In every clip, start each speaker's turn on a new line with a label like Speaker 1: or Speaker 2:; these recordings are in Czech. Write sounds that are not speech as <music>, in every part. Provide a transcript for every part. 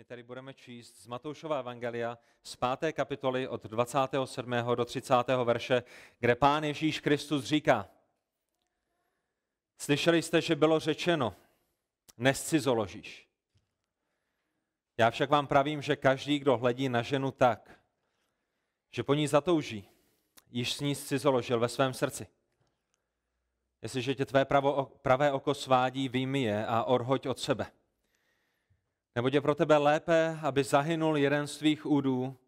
Speaker 1: My tady budeme číst z Matoušova Evangelia z 5. kapitoly od 27. do 30. verše, kde Pán Ježíš Kristus říká, slyšeli jste, že bylo řečeno, nescizoložíš. Já však vám pravím, že každý, kdo hledí na ženu tak, že po ní zatouží, již s ní scizoložil ve svém srdci. Jestliže tě tvé pravo, pravé oko svádí, vím je a orhoď od sebe – nebo je pro tebe lépe, aby zahynul jeden z tvých údů,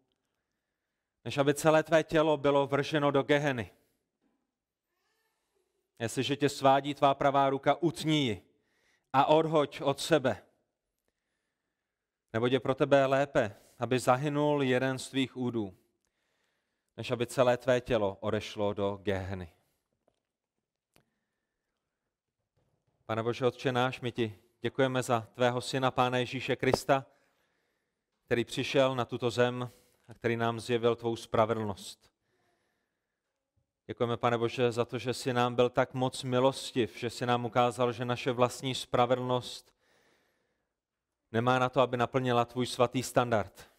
Speaker 1: než aby celé tvé tělo bylo vrženo do geheny. Jestliže tě svádí tvá pravá ruka, utní ji a odhoď od sebe. Nebo je pro tebe lépe, aby zahynul jeden z tvých údů, než aby celé tvé tělo odešlo do gehny. Pane Bože, Otče náš, my ti Děkujeme za tvého syna, Pána Ježíše Krista, který přišel na tuto zem a který nám zjevil tvou spravedlnost. Děkujeme, pane Bože, za to, že jsi nám byl tak moc milostiv, že jsi nám ukázal, že naše vlastní spravedlnost nemá na to, aby naplnila tvůj svatý standard.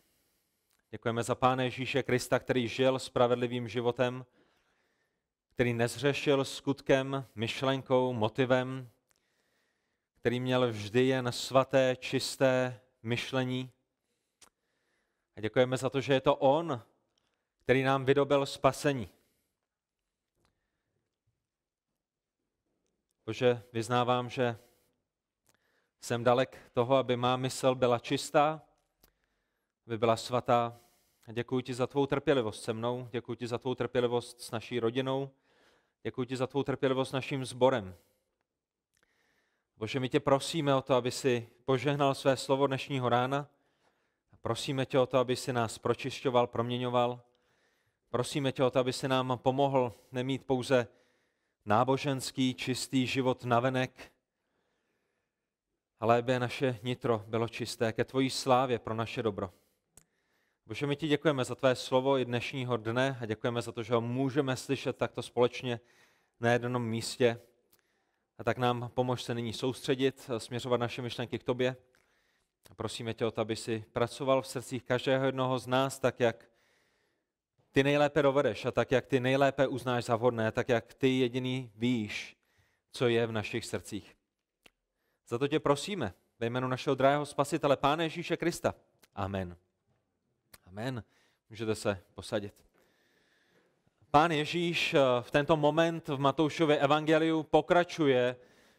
Speaker 1: Děkujeme za Pána Ježíše Krista, který žil spravedlivým životem, který nezřešil skutkem, myšlenkou, motivem, který měl vždy jen svaté, čisté myšlení. A děkujeme za to, že je to On, který nám vydobil spasení. Bože, vyznávám, že jsem dalek toho, aby má mysl byla čistá, aby byla svatá. A děkuji ti za tvou trpělivost se mnou, děkuji ti za tvou trpělivost s naší rodinou, děkuji ti za tvou trpělivost s naším sborem, Bože, my tě prosíme o to, aby si požehnal své slovo dnešního rána. Prosíme tě o to, aby si nás pročišťoval, proměňoval. Prosíme tě o to, aby si nám pomohl nemít pouze náboženský, čistý život navenek, ale aby naše nitro bylo čisté ke tvojí slávě pro naše dobro. Bože, my ti děkujeme za tvé slovo i dnešního dne a děkujeme za to, že ho můžeme slyšet takto společně na jednom místě. A tak nám pomož se nyní soustředit, eh, směřovat naše myšlenky k tobě. A prosíme tě o to, aby si pracoval v srdcích každého jednoho z nás, tak jak ty nejlépe dovedeš a tak jak ty nejlépe uznáš za vhodné, tak jak ty jediný víš, co je v našich srdcích. Za to tě prosíme ve jménu našeho drahého spasitele, Pána Ježíše Krista. Amen. Amen. Můžete se posadit. Pán Ježíš eh, v tento moment v Matoušově evangeliu pokračuje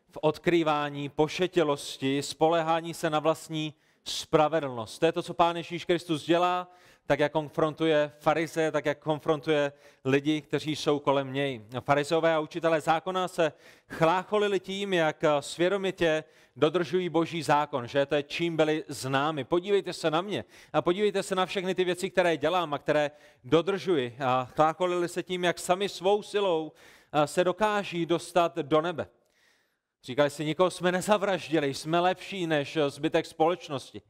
Speaker 1: v odkrývání pošetilosti, spolehání se na vlastní spravedlnost. To je to, co Pán Ježíš Kristus dělá tak jak konfrontuje farize, tak jak konfrontuje lidi, kteří jsou kolem něj. Farizové a učitelé zákona se chlácholili tím, jak svědomitě dodržují boží zákon, že to je čím byli známi. Podívejte se na mě a podívejte se na všechny ty věci, které dělám a které dodržuji. A chlácholili se tím, jak sami svou silou se dokáží dostat do nebe. Říkali si, nikoho jsme nezavraždili, jsme lepší než zbytek společnosti.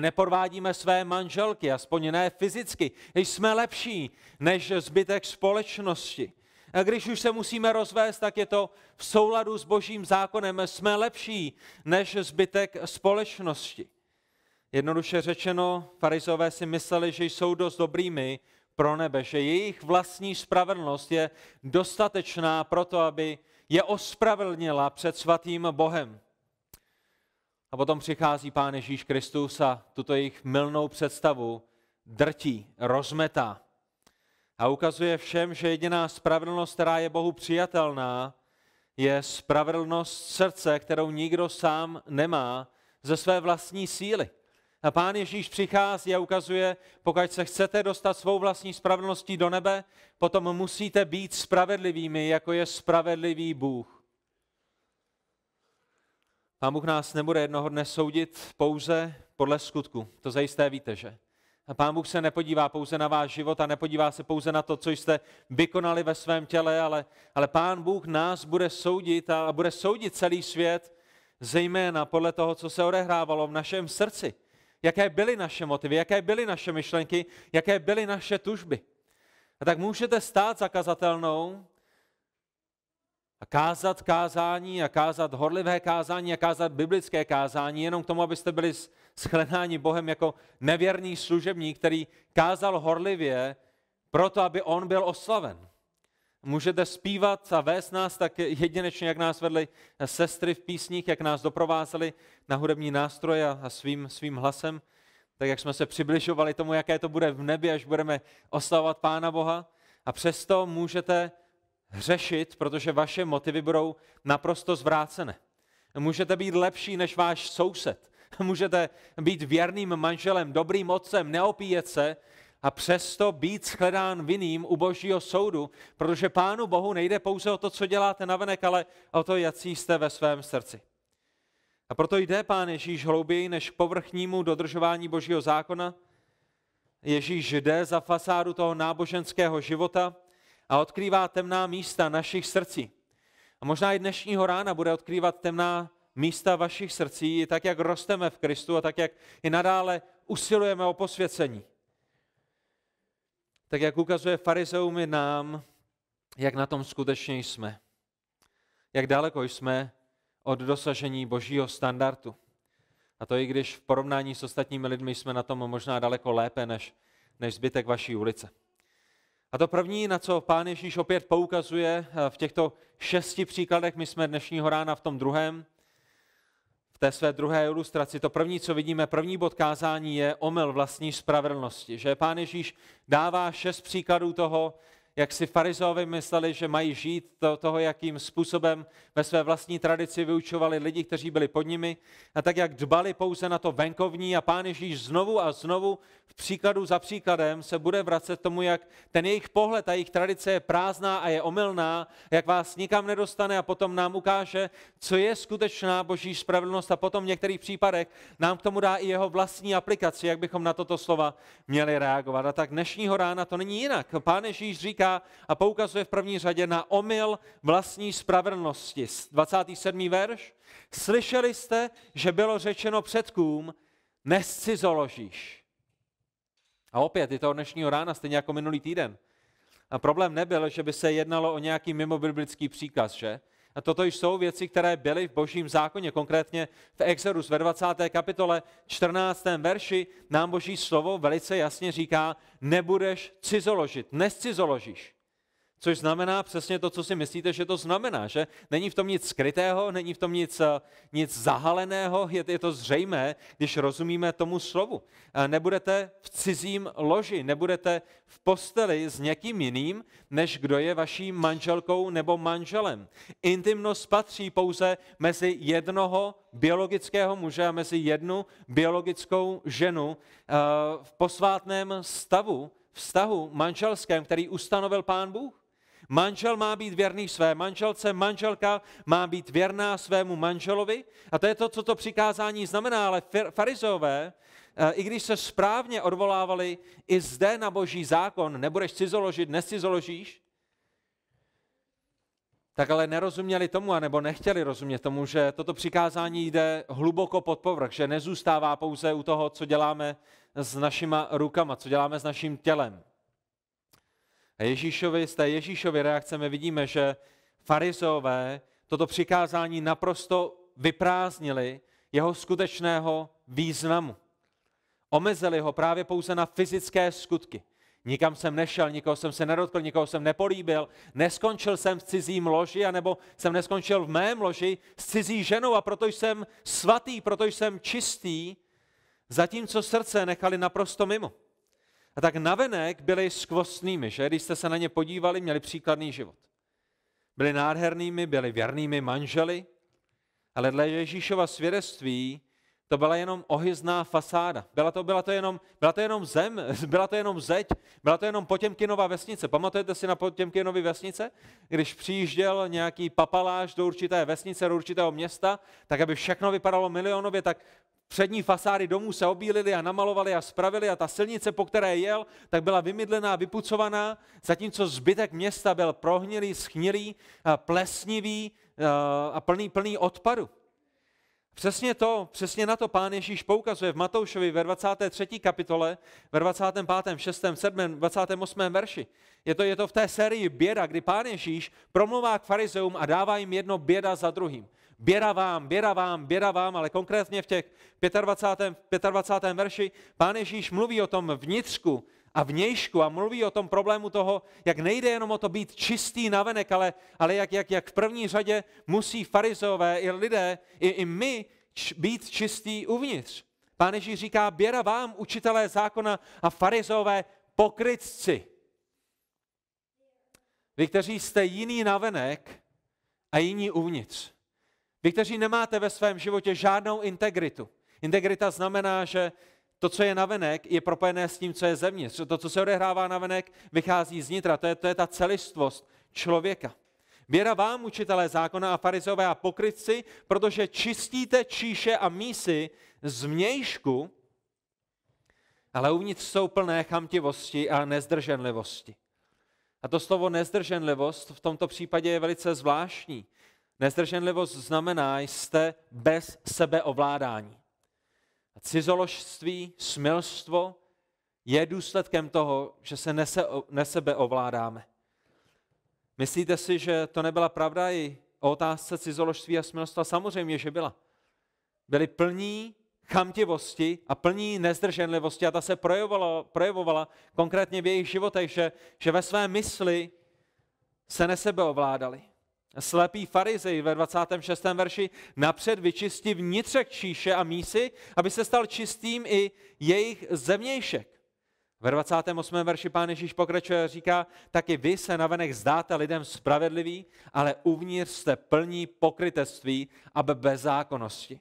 Speaker 1: Nepodvádíme své manželky, aspoň ne fyzicky. Jsme lepší než zbytek společnosti. A když už se musíme rozvést, tak je to v souladu s božím zákonem. Jsme lepší než zbytek společnosti. Jednoduše řečeno, farizové si mysleli, že jsou dost dobrými pro nebe, že jejich vlastní spravedlnost je dostatečná pro to, aby je ospravedlnila před svatým Bohem. A potom přichází Pán Ježíš Kristus a tuto jejich mylnou představu drtí, rozmetá. A ukazuje všem, že jediná spravedlnost, která je Bohu přijatelná, je spravedlnost srdce, kterou nikdo sám nemá ze své vlastní síly. A pán Ježíš přichází a ukazuje, pokud se chcete dostat svou vlastní spravedlností do nebe, potom musíte být spravedlivými, jako je spravedlivý Bůh. Pán Bůh nás nebude jednoho dne soudit pouze podle skutku. To zajisté víte, že? A pán Bůh se nepodívá pouze na váš život a nepodívá se pouze na to, co jste vykonali ve svém těle, ale, ale pán Bůh nás bude soudit a bude soudit celý svět, zejména podle toho, co se odehrávalo v našem srdci. Jaké byly naše motivy, jaké byly naše myšlenky, jaké byly naše tužby. A tak můžete stát zakazatelnou a kázat kázání a kázat horlivé kázání a kázat biblické kázání jenom k tomu, abyste byli schlenáni Bohem jako nevěrný služebník, který kázal horlivě proto, aby on byl oslaven. Můžete zpívat a vést nás tak jedinečně, jak nás vedly sestry v písních, jak nás doprovázely na hudební nástroje a svým, svým hlasem, tak jak jsme se přibližovali tomu, jaké to bude v nebi, až budeme oslavovat Pána Boha. A přesto můžete hřešit, protože vaše motivy budou naprosto zvrácené. Můžete být lepší než váš soused. <laughs> Můžete být věrným manželem, dobrým otcem, neopíjet se a přesto být shledán vinným u božího soudu, protože pánu Bohu nejde pouze o to, co děláte navenek, ale o to, jak jste ve svém srdci. A proto jde pán Ježíš hlouběji než k povrchnímu dodržování božího zákona. Ježíš jde za fasádu toho náboženského života, a odkrývá temná místa našich srdcí. A možná i dnešního rána bude odkrývat temná místa vašich srdcí, tak jak rosteme v Kristu a tak jak i nadále usilujeme o posvěcení. Tak jak ukazuje farizeum nám, jak na tom skutečně jsme. Jak daleko jsme od dosažení božího standardu. A to i když v porovnání s ostatními lidmi jsme na tom možná daleko lépe než, než zbytek vaší ulice. A to první, na co pán Ježíš opět poukazuje eh, v těchto šesti příkladech, my jsme dnešního rána v tom druhém, v té své druhé ilustraci, to první, co vidíme, první bod kázání je omyl vlastní spravedlnosti. Že pán Ježíš dává šest příkladů toho, jak si farizeovi mysleli, že mají žít, to, toho, jakým způsobem ve své vlastní tradici vyučovali lidi, kteří byli pod nimi, a tak, jak dbali pouze na to venkovní a pán Ježíš znovu a znovu v příkladu za příkladem se bude vracet tomu, jak ten jejich pohled a jejich tradice je prázdná a je omylná, jak vás nikam nedostane a potom nám ukáže, co je skutečná boží spravedlnost a potom v některých případech nám k tomu dá i jeho vlastní aplikaci, jak bychom na toto slova měli reagovat. A tak dnešního rána to není jinak. Pán Ježíš říká a poukazuje v první řadě na omyl vlastní spravedlnosti. 27. verš. Slyšeli jste, že bylo řečeno předkům, nescizoložíš. A opět je to od dnešního rána, stejně jako minulý týden. A problém nebyl, že by se jednalo o nějaký mimobiblický příkaz, že? A toto již jsou věci, které byly v božím zákoně, konkrétně v Exodus ve 20. kapitole 14. verši nám boží slovo velice jasně říká, nebudeš cizoložit, nescizoložíš. Což znamená přesně to, co si myslíte, že to znamená, že není v tom nic skrytého, není v tom nic, eh, nic zahaleného, je, je to zřejmé, když rozumíme tomu slovu. Eh, nebudete v cizím loži, nebudete v posteli s někým jiným, než kdo je vaší manželkou nebo manželem. Intimnost patří pouze mezi jednoho biologického muže a mezi jednu biologickou ženu eh, v posvátném stavu, vztahu manželském, který ustanovil Pán Bůh. Manžel má být věrný své manželce, manželka má být věrná svému manželovi. A to je to, co to přikázání znamená, ale farizové, eh, i když se správně odvolávali i zde na boží zákon, nebudeš cizoložit, nescizoložíš, tak ale nerozuměli tomu, anebo nechtěli rozumět tomu, že toto přikázání jde hluboko pod povrch, že nezůstává pouze u toho, co děláme s našima rukama, co děláme s naším tělem. A Ježíšovi, z té Ježíšovy reakce my vidíme, že farizové toto přikázání naprosto vyprázdnili jeho skutečného významu. Omezili ho právě pouze na fyzické skutky. Nikam jsem nešel, nikoho jsem se nedotkl, nikoho jsem nepolíbil, neskončil jsem v cizím loži, anebo jsem neskončil v mém loži s cizí ženou a proto jsem svatý, proto jsem čistý, zatímco srdce nechali naprosto mimo. A tak navenek byli skvostnými, že? Když jste se na ně podívali, měli příkladný život. Byli nádhernými, byli věrnými manželi, ale dle Ježíšova svědectví to byla jenom ohyzná fasáda. Byla to, byla to, jenom, byla to jenom zem, <laughs> byla to jenom zeď, byla to jenom Potěmkinová vesnice. Pamatujete si na Potěmkinové vesnice? Když přijížděl nějaký papaláš do určité vesnice, do určitého města, tak aby všechno vypadalo milionově, tak přední fasády domů se obílily a namalovaly a spravily a ta silnice, po které jel, tak byla vymydlená, vypucovaná, zatímco zbytek města byl prohnilý, schnilý, plesnivý a plný, plný odpadu. Přesně to, přesně na to pán Ježíš poukazuje v Matoušovi ve 23. kapitole, ve 25., 6., 7., 28. verši. Je to, je to v té sérii běda, kdy pán Ježíš promluvá k farizeum a dává jim jedno běda za druhým běra vám, běra vám, běra vám, ale konkrétně v těch 25. 25. verši pán Ježíš mluví o tom vnitřku a vnějšku a mluví o tom problému toho, jak nejde jenom o to být čistý navenek, ale, ale jak, jak, jak v první řadě musí farizové i lidé, i, i my č, být čistý uvnitř. Pán Ježíš říká, běra vám, učitelé zákona a farizové, pokrytci. Vy, kteří jste jiný navenek a jiní uvnitř. Vy, kteří nemáte ve svém životě žádnou integritu. Integrita znamená, že to, co je navenek, je propojené s tím, co je zevnitř. To, co se odehrává navenek, vychází z nitra. To je, to je ta celistvost člověka. Věra vám, učitelé zákona a farizové a pokrytci, protože čistíte číše a mísy z mějšku, ale uvnitř jsou plné chamtivosti a nezdrženlivosti. A to slovo nezdrženlivost v tomto případě je velice zvláštní. Nezdrženlivost znamená, jste bez sebeovládání. Cizoložství, smilstvo je důsledkem toho, že se nese, nesebeovládáme. Myslíte si, že to nebyla pravda i o otázce cizoložství a smilstva? Samozřejmě, že byla. Byli plní chamtivosti a plní nezdrženlivosti a ta se projevovala, projevovala konkrétně v jejich životech, že, že ve své mysli se nesebeovládali slepý farizej ve 26. verši, napřed vyčistí vnitřek číše a mísy, aby se stal čistým i jejich zemějšek. Ve 28. verši pán Ježíš pokračuje a říká, taky vy se navenek zdáte lidem spravedlivý, ale uvnitř jste plní pokrytectví a bezákonnosti.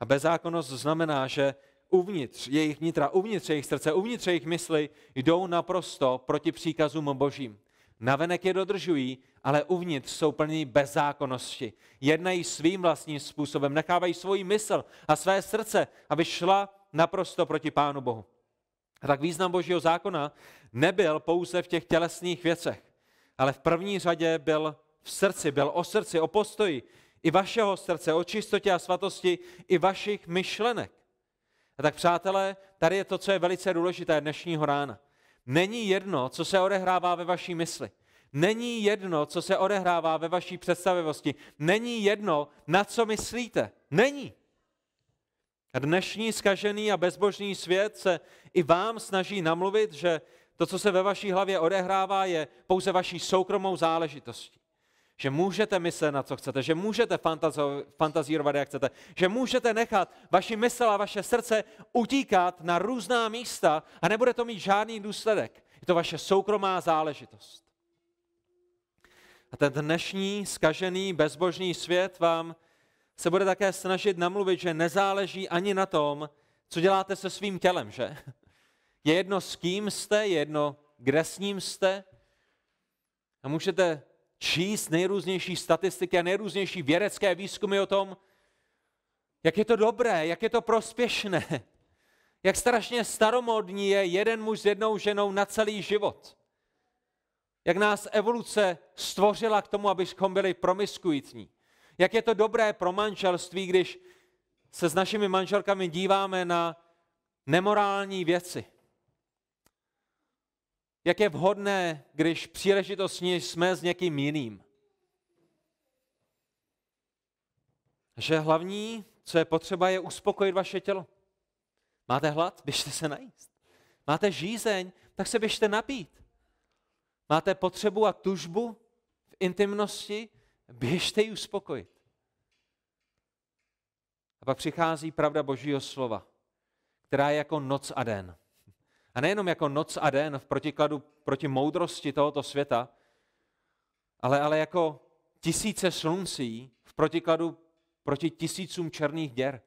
Speaker 1: A bezákonnost znamená, že uvnitř jejich nitra, uvnitř jejich srdce, uvnitř jejich mysli jdou naprosto proti příkazům božím. Navenek je dodržují, ale uvnitř jsou plní bezzákonnosti. Jednají svým vlastním způsobem, nechávají svoji mysl a své srdce, aby šla naprosto proti Pánu Bohu. A tak význam Božího zákona nebyl pouze v těch tělesných věcech, ale v první řadě byl v srdci, byl o srdci, o postoji i vašeho srdce, o čistotě a svatosti, i vašich myšlenek. A tak přátelé, tady je to, co je velice důležité dnešního rána. Není jedno, co se odehrává ve vaší mysli. Není jedno, co se odehrává ve vaší představivosti. Není jedno, na co myslíte. Není. Dnešní skažený a bezbožný svět se i vám snaží namluvit, že to, co se ve vaší hlavě odehrává, je pouze vaší soukromou záležitostí že můžete myslet na co chcete, že můžete fantazírovat, jak chcete, že můžete nechat vaši mysl a vaše srdce utíkat na různá místa a nebude to mít žádný důsledek. Je to vaše soukromá záležitost. A ten dnešní skažený bezbožný svět vám se bude také snažit namluvit, že nezáleží ani na tom, co děláte se svým tělem, že? Je jedno, s kým jste, je jedno, kde s ním jste. A můžete číst nejrůznější statistiky a nejrůznější vědecké výzkumy o tom, jak je to dobré, jak je to prospěšné, <laughs> jak strašně staromodní je jeden muž s jednou ženou na celý život. Jak nás evoluce stvořila k tomu, abychom byli promiskuitní. Jak je to dobré pro manželství, když se s našimi manželkami díváme na nemorální věci jak je vhodné, když příležitostně jsme s někým jiným. Že hlavní, co je potřeba, je uspokojit vaše tělo. Máte hlad? Běžte se najíst. Máte žízeň? Tak se běžte napít. Máte potřebu a tužbu v intimnosti? Běžte ji uspokojit. A pak přichází pravda Božího slova, která je jako noc a den. A nejenom jako noc a den v protikladu proti moudrosti tohoto světa, ale, ale jako tisíce sluncí v protikladu proti tisícům černých děr.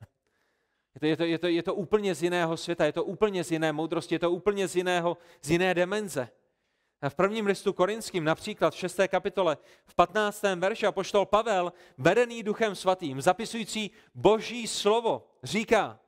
Speaker 1: Je to, je, to, je, to, je to úplně z jiného světa, je to úplně z jiné moudrosti, je to úplně z, jiného, z jiné demenze. A v prvním listu korinským, například v 6. kapitole, v 15. verši, apoštol Pavel, vedený duchem svatým, zapisující boží slovo, říká,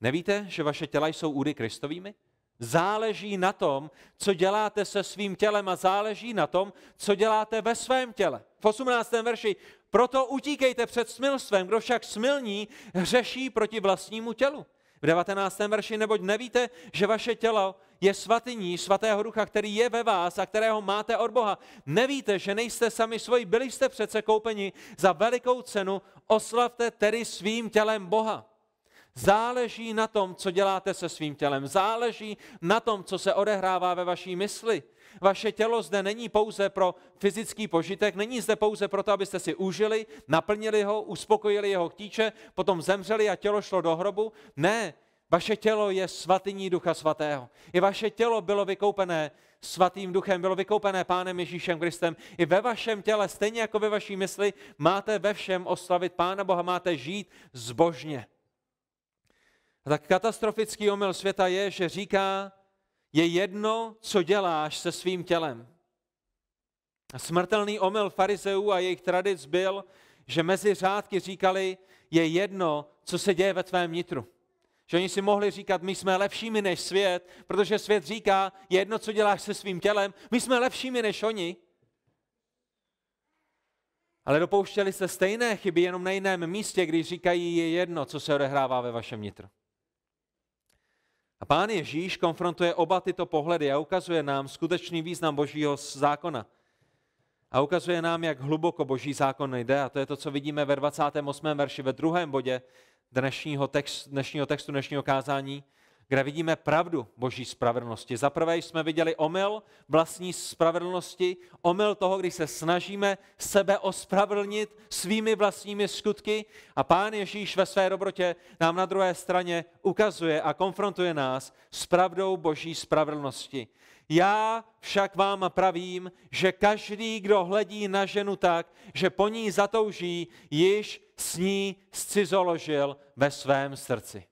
Speaker 1: nevíte, že vaše těla jsou údy Kristovými? Záleží na tom, co děláte se svým tělem a záleží na tom, co děláte ve svém těle. V 18. verši, proto utíkejte před smilstvem, kdo však smilní, hřeší proti vlastnímu tělu. V 19. verši, neboť nevíte, že vaše tělo je svatyní svatého ducha, který je ve vás a kterého máte od Boha. Nevíte, že nejste sami svoji, byli jste přece koupeni za velikou cenu, oslavte tedy svým tělem Boha. Záleží na tom, co děláte se svým tělem. Záleží na tom, co se odehrává ve vaší mysli. Vaše tělo zde není pouze pro fyzický požitek, není zde pouze proto, abyste si užili, naplnili ho, uspokojili jeho chtíče, potom zemřeli a tělo šlo do hrobu. Ne, vaše tělo je svatyní Ducha Svatého. I vaše tělo bylo vykoupené svatým duchem, bylo vykoupené Pánem Ježíšem Kristem. I ve vašem těle, stejně jako ve vaší mysli, máte ve všem oslavit Pána Boha, máte žít zbožně. A tak katastrofický omyl světa je, že říká, je jedno, co děláš se svým tělem. A smrtelný omyl farizeů a jejich tradic byl, že mezi řádky říkali, je jedno, co se děje ve tvém nitru. Že oni si mohli říkat, my jsme lepšími než svět, protože svět říká, je jedno, co děláš se svým tělem, my jsme lepšími než oni. Ale dopouštěli se stejné chyby jenom na jiném místě, když říkají, je jedno, co se odehrává ve vašem nitru. A pán Ježíš konfrontuje oba tyto pohledy a ukazuje nám skutečný význam božího zákona. A ukazuje nám, jak hluboko boží zákon jde. A to je to, co vidíme ve 28. verši, ve druhém bodě dnešního, textu, dnešního textu, dnešního kázání, kde vidíme pravdu boží spravedlnosti. Zaprvé jsme viděli omyl vlastní spravedlnosti, omyl toho, když se snažíme sebe ospravedlnit svými vlastními skutky a pán Ježíš ve své dobrotě nám na druhé straně ukazuje a konfrontuje nás s pravdou boží spravedlnosti. Já však vám pravím, že každý, kdo hledí na ženu tak, že po ní zatouží, již s ní zcizoložil ve svém srdci.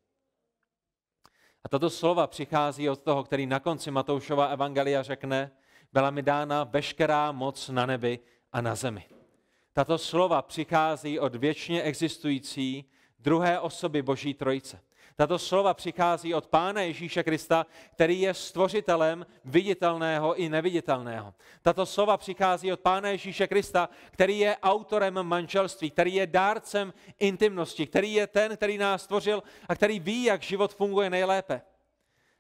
Speaker 1: A tato slova přichází od toho, který na konci Matoušova evangelia řekne, byla mi dána veškerá moc na nebi a na zemi. Tato slova přichází od věčně existující druhé osoby Boží Trojice. Tato slova přichází od Pána Ježíše Krista, který je stvořitelem viditelného i neviditelného. Tato slova přichází od Pána Ježíše Krista, který je autorem manželství, který je dárcem intimnosti, který je ten, který nás stvořil a který ví, jak život funguje nejlépe.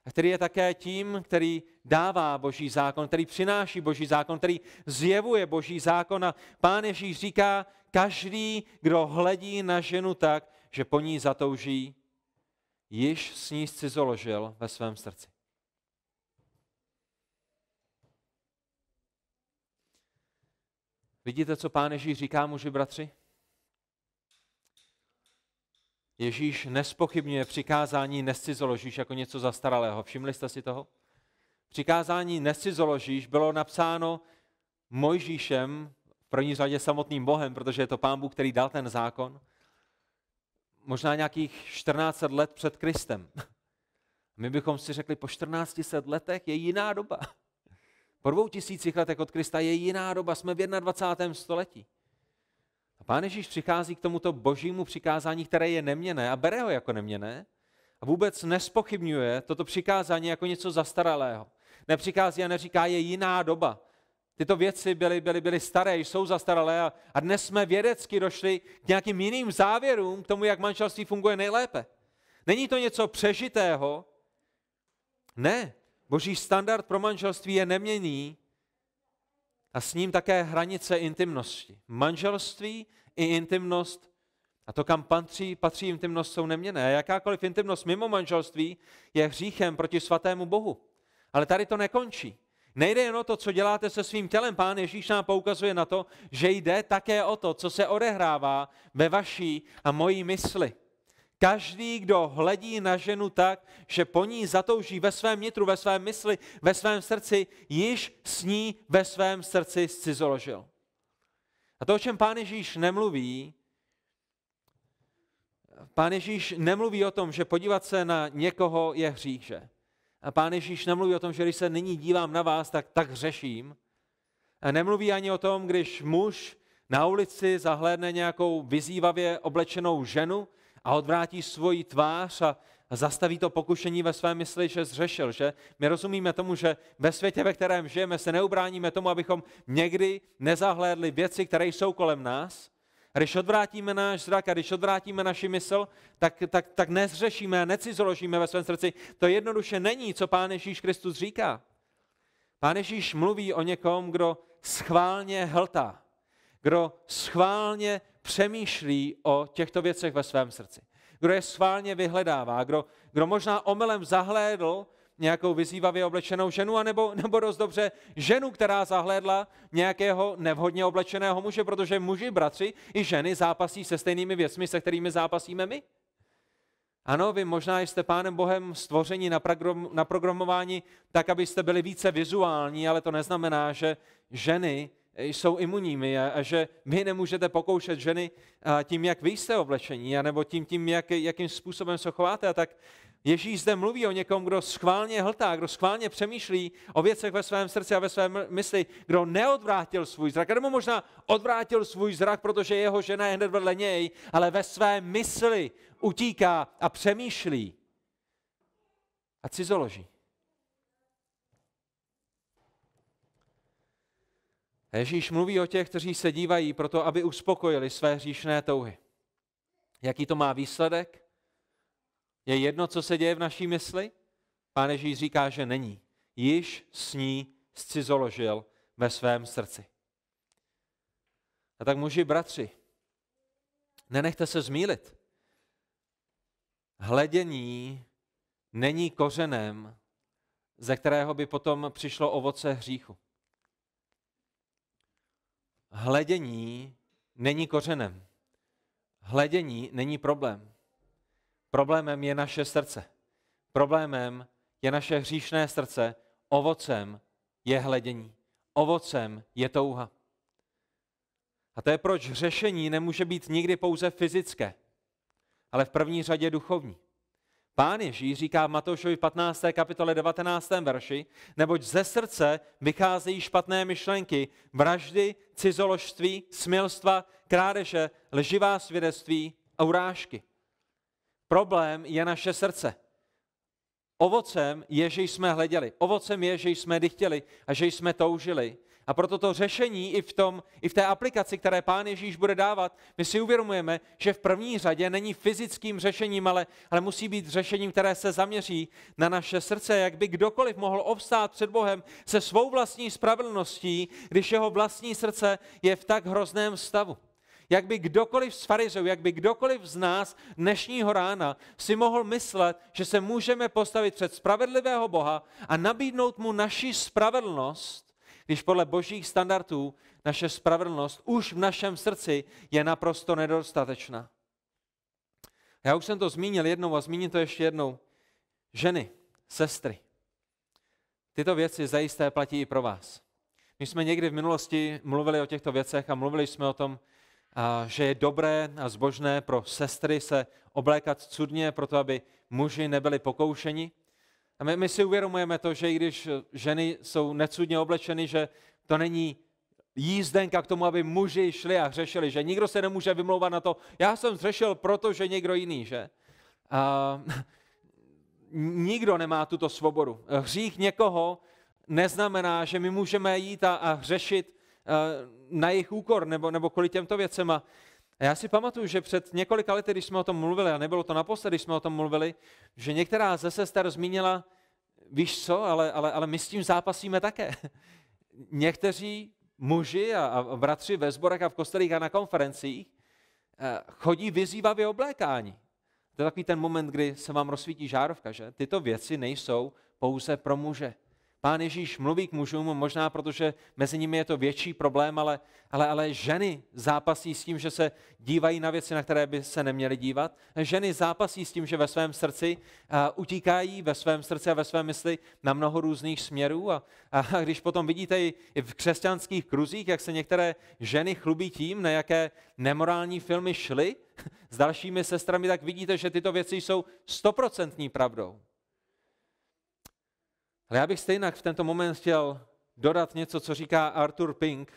Speaker 1: A který je také tím, který dává boží zákon, který přináší boží zákon, který zjevuje boží zákon. A pán Ježíš říká, každý, kdo hledí na ženu tak, že po ní zatouží, již s ní cizoložil ve svém srdci. Vidíte, co pán Ježíš říká muži bratři? Ježíš nespochybňuje přikázání nescizoložíš jako něco zastaralého. Všimli jste si toho? Přikázání nescizoložíš bylo napsáno Mojžíšem, v první řadě samotným Bohem, protože je to pán Bůh, který dal ten zákon, možná nějakých 14 let před Kristem. <laughs> My bychom si řekli, po 1400 letech je jiná doba. <laughs> Po dvou tisících letech od Krista je jiná doba, jsme v 21. století. A Pán Ježíš přichází k tomuto božímu přikázání, které je neměné a bere ho jako neměné a vůbec nespochybňuje toto přikázání jako něco zastaralého. Nepřikází a neříká, je jiná doba. Tyto věci byly, byly, byly staré, jsou zastaralé a, a dnes jsme vědecky došli k nějakým jiným závěrům, k tomu, jak manželství funguje nejlépe. Není to něco přežitého? Ne. Boží standard pro manželství je neměný a s ním také hranice intimnosti. Manželství i intimnost a to, kam patří, patří intimnost, jsou neměné. A jakákoliv intimnost mimo manželství je hříchem proti svatému Bohu. Ale tady to nekončí. Nejde jen o to, co děláte se svým tělem. Pán Ježíš nám poukazuje na to, že jde také o to, co se odehrává ve vaší a mojí mysli. Každý, kdo hledí na ženu tak, že po ní zatouží ve svém nitru, ve svém mysli, ve svém srdci, již s ní ve svém srdci zcizoložil. A to, o čem pán Ježíš nemluví, pán Ježíš nemluví o tom, že podívat se na někoho je hřích, že? A pán Ježíš nemluví o tom, že když se nyní dívám na vás, tak, tak řeším. A nemluví ani o tom, když muž na ulici zahlédne nějakou vyzývavě oblečenou ženu a odvrátí svoji tvář a, a zastaví to pokušení ve své mysli, že zřešil. Že? My rozumíme tomu, že ve světě, ve kterém žijeme, se neubráníme tomu, abychom někdy nezahlédli věci, které jsou kolem nás, a když odvrátíme náš zrak a když odvrátíme naši mysl, tak, tak, tak nezřešíme a necizoložíme ve svém srdci. To jednoduše není, co Pán Ježíš Kristus říká. Pán Ježíš mluví o někom, kdo schválně hltá, kdo schválně přemýšlí o těchto věcech ve svém srdci, kdo je schválně vyhledává, kdo, kdo možná omylem zahlédl nějakou vyzývavě oblečenou ženu, anebo, nebo dost dobře ženu, která zahlédla nějakého nevhodně oblečeného muže, protože muži, bratři i ženy zápasí se stejnými věcmi, se kterými zápasíme my. Ano, vy možná jste pánem Bohem stvoření na programování tak, abyste byli více vizuální, ale to neznamená, že ženy jsou imunními a, a že vy nemůžete pokoušet ženy tím, jak vy jste oblečení, anebo tím, tím jak, jakým způsobem se chováte. A tak Ježíš zde mluví o někom, kdo schválně hltá, kdo schválně přemýšlí o věcech ve svém srdci a ve svém mysli, kdo neodvrátil svůj zrak, nebo možná odvrátil svůj zrak, protože jeho žena je hned vedle něj, ale ve své mysli utíká a přemýšlí a cizoloží. A Ježíš mluví o těch, kteří se dívají proto, aby uspokojili své hříšné touhy. Jaký to má výsledek? Je jedno, co se děje v naší mysli? Pán Ježíš říká, že není. Již s ní scizoložil ve svém srdci. A tak muži, bratři, nenechte se zmílit. Hledění není kořenem, ze kterého by potom přišlo ovoce hříchu. Hledění není kořenem. Hledění není problém. Problémem je naše srdce. Problémem je naše hříšné srdce. Ovocem je hledění. Ovocem je touha. A to je proč řešení nemůže být nikdy pouze fyzické, ale v první řadě duchovní. Pán Ježíš říká v Matoušovi 15. kapitole 19. verši, neboť ze srdce vycházejí špatné myšlenky, vraždy, cizoložství, smilstva, krádeže, lživá svědectví a urážky. Problém je naše srdce. Ovocem je, že jsme hleděli. Ovocem je, že jsme dychtěli a že jsme toužili. A proto to řešení i v, tom, i v té aplikaci, které Pán Ježíš bude dávat, my si uvědomujeme, že v první řadě není fyzickým řešením, ale, ale musí být řešením, které se zaměří na naše srdce, jak by kdokoliv mohl obstát před Bohem se svou vlastní spravedlností, když jeho vlastní srdce je v tak hrozném stavu. Jak by kdokoliv z farizeů, jak by kdokoliv z nás dnešního rána si mohl myslet, že se můžeme postavit před spravedlivého Boha a nabídnout mu naši spravedlnost, když podle božích standardů naše spravedlnost už v našem srdci je naprosto nedostatečná. Já už jsem to zmínil jednou a zmíním to ještě jednou. Ženy, sestry, tyto věci zajisté platí i pro vás. My jsme někdy v minulosti mluvili o těchto věcech a mluvili jsme o tom, že je dobré a zbožné pro sestry se oblékat cudně, proto aby muži nebyli pokoušeni. A my, my si uvědomujeme to, že i když ženy jsou necudně oblečeny, že to není jízdenka k tomu, aby muži šli a hřešili, že nikdo se nemůže vymlouvat na to, já jsem zřešil, protože někdo jiný, že? A, <laughs> nikdo nemá tuto svobodu. Hřích někoho neznamená, že my můžeme jít a, a hřešit a, na jejich úkor nebo, nebo kvůli těmto věcem. A já si pamatuju, že před několika lety, když jsme o tom mluvili, a nebylo to naposledy, když jsme o tom mluvili, že některá ze sester zmínila, víš co, ale, ale, ale my s tím zápasíme také. <laughs> Někteří muži a, a bratři ve sborech a v kostelích a na konferencích eh, chodí vyzývavě oblékání. To je takový ten moment, kdy se vám rozsvítí žárovka, že tyto věci nejsou pouze pro muže pán Ježíš mluví k mužům, možná protože mezi nimi je to větší problém, ale, ale, ale ženy zápasí s tím, že se dívají na věci, na které by se neměly dívat. Ženy zápasí s tím, že ve svém srdci utíkají, ve svém srdci a ve svém mysli na mnoho různých směrů. A, a když potom vidíte i, i v křesťanských kruzích, jak se některé ženy chlubí tím, na jaké nemorální filmy šly s dalšími sestrami, tak vidíte, že tyto věci jsou stoprocentní pravdou. Ale já bych stejně v tento moment chtěl dodat něco, co říká Arthur Pink,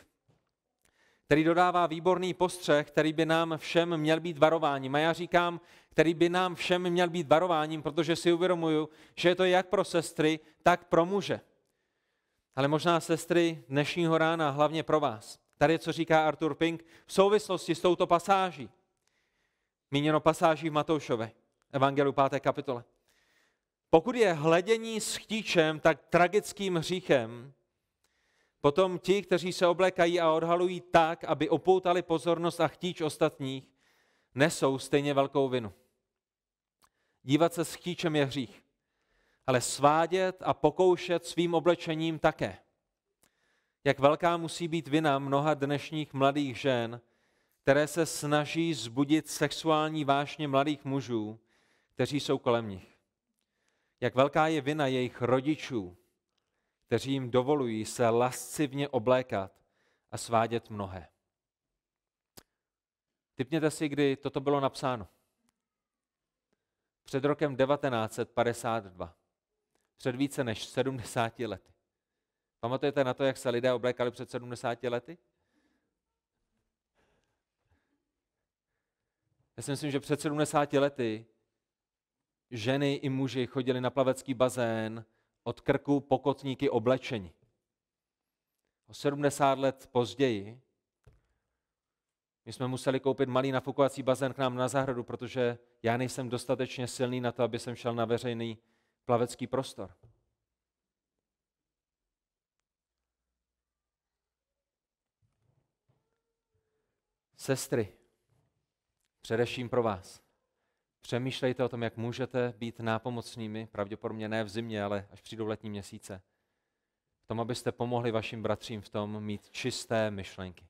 Speaker 1: který dodává výborný postřeh, který by nám všem měl být varováním. A já říkám, který by nám všem měl být varováním, protože si uvědomuju, že je to jak pro sestry, tak pro muže. Ale možná sestry dnešního rána, hlavně pro vás. Tady je, co říká Arthur Pink v souvislosti s touto pasáží. Míněno pasáží v Matoušové, Evangeliu 5. kapitole. Pokud je hledění s chtíčem tak tragickým hříchem, potom ti, kteří se oblékají a odhalují tak, aby opoutali pozornost a chtíč ostatních, nesou stejně velkou vinu. Dívat se s chtíčem je hřích, ale svádět a pokoušet svým oblečením také. Jak velká musí být vina mnoha dnešních mladých žen, které se snaží zbudit sexuální vášně mladých mužů, kteří jsou kolem nich jak velká je vina jejich rodičů, kteří jim dovolují se lascivně oblékat a svádět mnohé. Typněte si, kdy toto bylo napsáno. Před rokem 1952, před více než 70 lety. Pamatujete na to, jak se lidé oblékali před 70 lety? Já si myslím, že před 70 lety ženy i muži chodili na plavecký bazén od krku po kotníky oblečení. O 70 let později my jsme museli koupit malý nafukovací bazén k nám na zahradu, protože já nejsem dostatečně silný na to, aby jsem šel na veřejný plavecký prostor. Sestry, především pro vás. Přemýšlejte o tom, jak můžete být nápomocnými, pravděpodobně ne v zimě, ale až přijdou letní měsíce. V tom, abyste pomohli vašim bratřím v tom mít čisté myšlenky.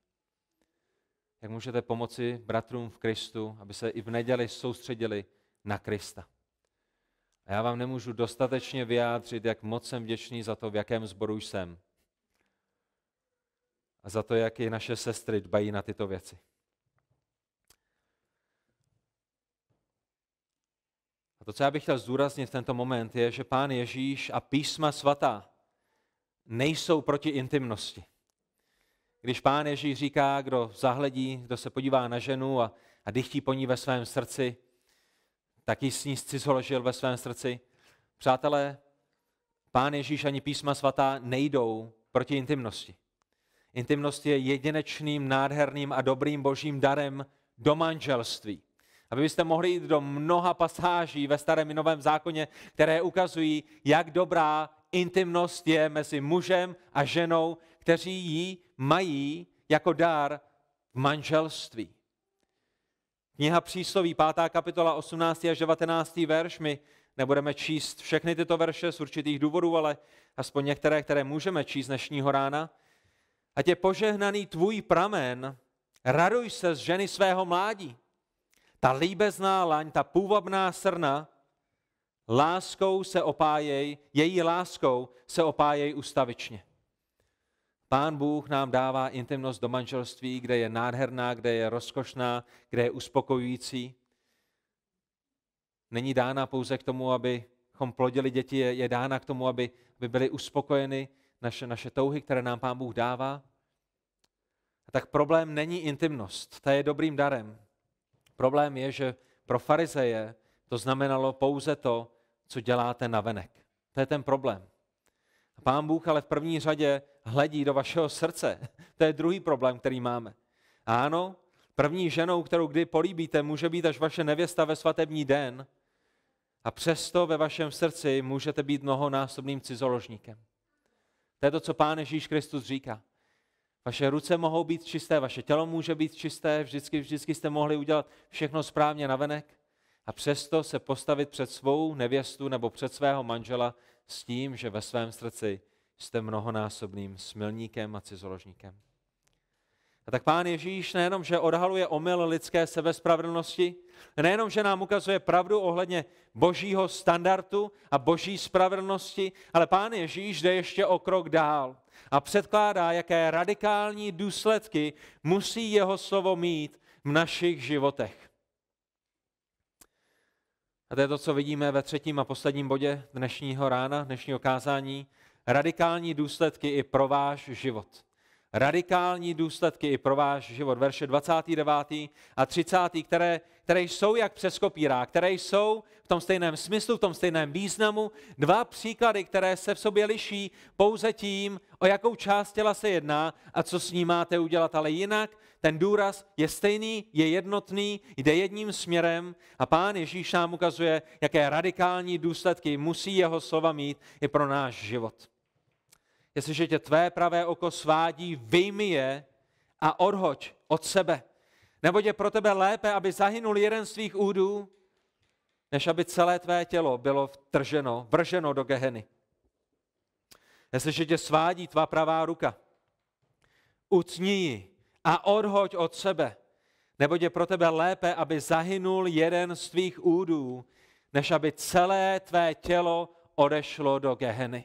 Speaker 1: Jak můžete pomoci bratrům v Kristu, aby se i v neděli soustředili na Krista. A já vám nemůžu dostatečně vyjádřit, jak moc jsem vděčný za to, v jakém zboru jsem. A za to, jak i naše sestry dbají na tyto věci. To, co já bych chtěl zdůraznit v tento moment, je, že Pán Ježíš a písma svatá nejsou proti intimnosti. Když Pán Ježíš říká, kdo zahledí, kdo se podívá na ženu a, a dychtí po ní ve svém srdci, ji s ní zcizoložil ve svém srdci. Přátelé, Pán Ježíš ani písma svatá nejdou proti intimnosti. Intimnost je jedinečným, nádherným a dobrým božím darem do manželství. Abyste byste mohli jít do mnoha pasáží ve starém i novém zákoně, které ukazují, jak dobrá intimnost je mezi mužem a ženou, kteří ji mají jako dar v manželství. Kniha přísloví 5. kapitola 18. až 19. verš. My nebudeme číst všechny tyto verše z určitých důvodů, ale aspoň některé, které můžeme číst dnešního rána. Ať je požehnaný tvůj pramen, raduj se z ženy svého mládí. Ta líbezná laň, ta půvabná srna, láskou se opájej, její láskou se opájej ustavičně. Pán Bůh nám dává intimnost do manželství, kde je nádherná, kde je rozkošná, kde je uspokojující. Není dána pouze k tomu, abychom plodili děti, je, dána k tomu, aby, aby byly uspokojeny naše, naše touhy, které nám Pán Bůh dává. A tak problém není intimnost, ta je dobrým darem. Problém je, že pro farizeje to znamenalo pouze to, co děláte navenek. To je ten problém. A pán Bůh ale v první řadě hledí do vašeho srdce. <laughs> To je druhý problém, který máme. A ano, první ženou, kterou kdy políbíte, může být až vaše nevěsta ve svatební den. A přesto ve vašem srdci můžete být mnohonásobným cizoložníkem. To je to, co Pán Ježíš Kristus říká. Vaše ruce mohou být čisté, vaše tělo může být čisté, vždycky, vždycky jste mohli udělat všechno správně navenek a přesto se postavit před svou nevěstu nebo před svého manžela s tím, že ve svém srdci jste mnohonásobným smilníkem a cizoložníkem. A tak pán Ježíš nejenom, že odhaluje omyl lidské sebespravedlnosti, nejenom, že nám ukazuje pravdu ohledně božího standardu a boží spravedlnosti, ale pán Ježíš jde ještě o krok dál a předkládá, jaké radikální důsledky musí jeho slovo mít v našich životech. A to je to, co vidíme ve třetím a posledním bodě dnešního rána, dnešního kázání. Radikální důsledky i pro váš život radikální důsledky i pro váš život. Verše 29. a 30., které, které jsou jak přes kopírá, které jsou v tom stejném smyslu, v tom stejném významu. Dva příklady, které se v sobě liší pouze tím, o jakou část těla se jedná a co s ní máte udělat, ale jinak ten důraz je stejný, je jednotný, jde jedním směrem a pán Ježíš nám ukazuje, jaké radikální důsledky musí jeho slova mít i pro náš život. Jestliže tě tvé pravé oko svádí, vyjmi je a odhoď od sebe. Nebo je pro tebe lépe, aby zahynul jeden z tvých údů, než aby celé tvé tělo bylo vtrženo, vrženo do geheny. Jestliže tě svádí tvá pravá ruka, utní ji a odhoď od sebe, nebo je pro tebe lépe, aby zahynul jeden z tvých údů, než aby celé tvé tělo odešlo do geheny.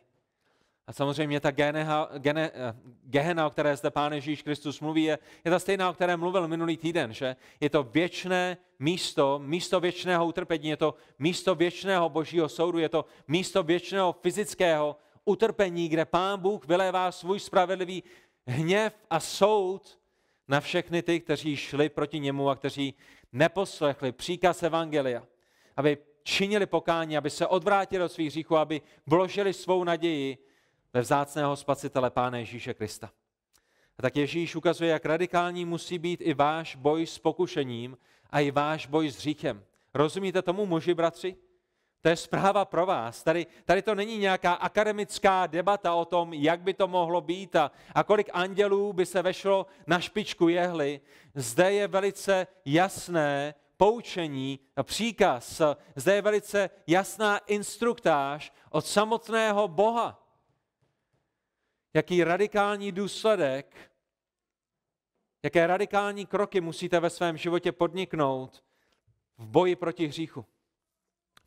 Speaker 1: A samozřejmě ta geneha, gene, eh, gehena, o které zde Pán Ježíš Kristus mluví, je, je ta stejná, o které mluvil minulý týden, že je to věčné místo, místo věčného utrpení, je to místo věčného božího soudu, je to místo věčného fyzického utrpení, kde Pán Bůh vylévá svůj spravedlivý hněv a soud na všechny ty, kteří šli proti němu a kteří neposlechli příkaz Evangelia, aby činili pokání, aby se odvrátili od svých hříchů, aby vložili svou naději ve vzácného spacitele Pána Ježíše Krista. A tak Ježíš ukazuje, jak radikální musí být i váš boj s pokušením a i váš boj s říkem. Rozumíte tomu, muži, bratři? To je zpráva pro vás. Tady, tady to není nějaká akademická debata o tom, jak by to mohlo být a, a kolik andělů by se vešlo na špičku jehly. Zde je velice jasné poučení, příkaz. Zde je velice jasná instruktáž od samotného Boha jaký radikální důsledek, jaké radikální kroky musíte ve svém životě podniknout v boji proti hříchu.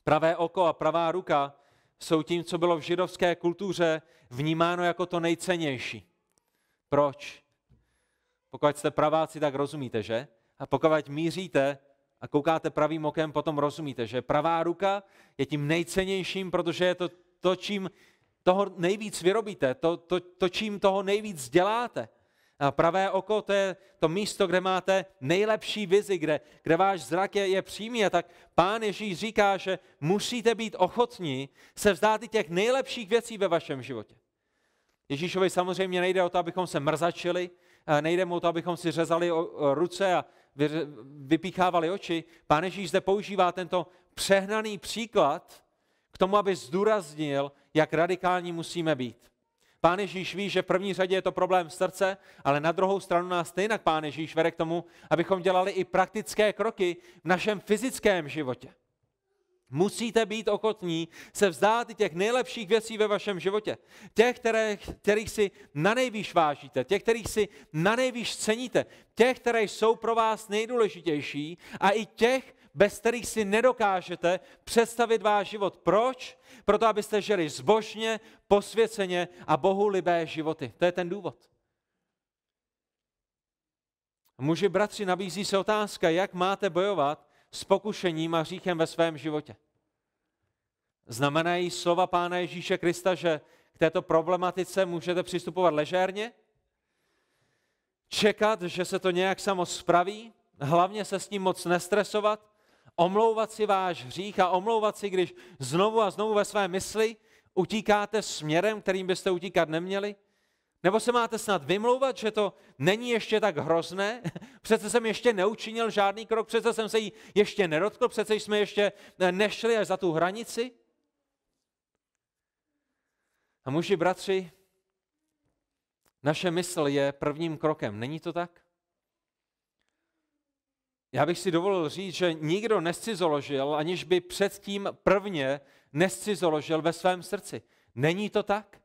Speaker 1: Pravé oko a pravá ruka jsou tím, co bylo v židovské kultuře vnímáno jako to nejcennější. Proč? Pokud jste praváci, tak rozumíte, že? A pokud míříte a koukáte pravým okem, potom rozumíte, že pravá ruka je tím nejcennějším, protože je to to, čím toho nejvíc vyrobíte, to, to, to čím toho nejvíc děláte. A pravé oko to je to místo, kde máte nejlepší vizi, kde, kde váš zrak je, je přímý. A tak pán Ježíš říká, že musíte být ochotní se vzdát i těch nejlepších věcí ve vašem životě. Ježíšovi samozřejmě nejde o to, abychom se mrzačili, nejde mu o to, abychom si řezali ruce a vypíchávali oči. Pán Ježíš zde používá tento přehnaný příklad k tomu, aby zdůraznil, jak radikální musíme být. Pán Ježíš ví, že v první řadě je to problém v srdce, ale na druhou stranu nás stejnak Pán Ježíš vede k tomu, abychom dělali i praktické kroky v našem fyzickém životě. Musíte být ochotní se vzdát i těch nejlepších věcí ve vašem životě. Těch, které, kterých si na nejvýš vážíte, těch, kterých si na nejvýš ceníte, těch, které jsou pro vás nejdůležitější a i těch, bez kterých si nedokážete představit váš život. Proč? Proto, abyste žili zbožně, posvěceně a bohulibé životy. To je ten důvod. Muži bratři, nabízí se otázka, jak máte bojovat s pokušením a říchem ve svém životě. Znamenají slova Pána Ježíše Krista, že k této problematice můžete přistupovat ležérně, čekat, že se to nějak samo spraví, hlavně se s ním moc nestresovat, omlouvat si váš hřích a omlouvat si, když znovu a znovu ve své mysli utíkáte směrem, kterým byste utíkat neměli? Nebo se máte snad vymlouvat, že to není ještě tak hrozné? <laughs> Přece jsem ještě neučinil žádný krok, přece jsem se jí ještě nedotkl, přece jsme ještě eh, nešli až za tu hranici? A muži, bratři, naše mysl je prvním krokem, není to tak? Já bych si dovolil říct, že nikdo nescizoložil, aniž by předtím prvně nescizoložil ve svém srdci. Není to tak?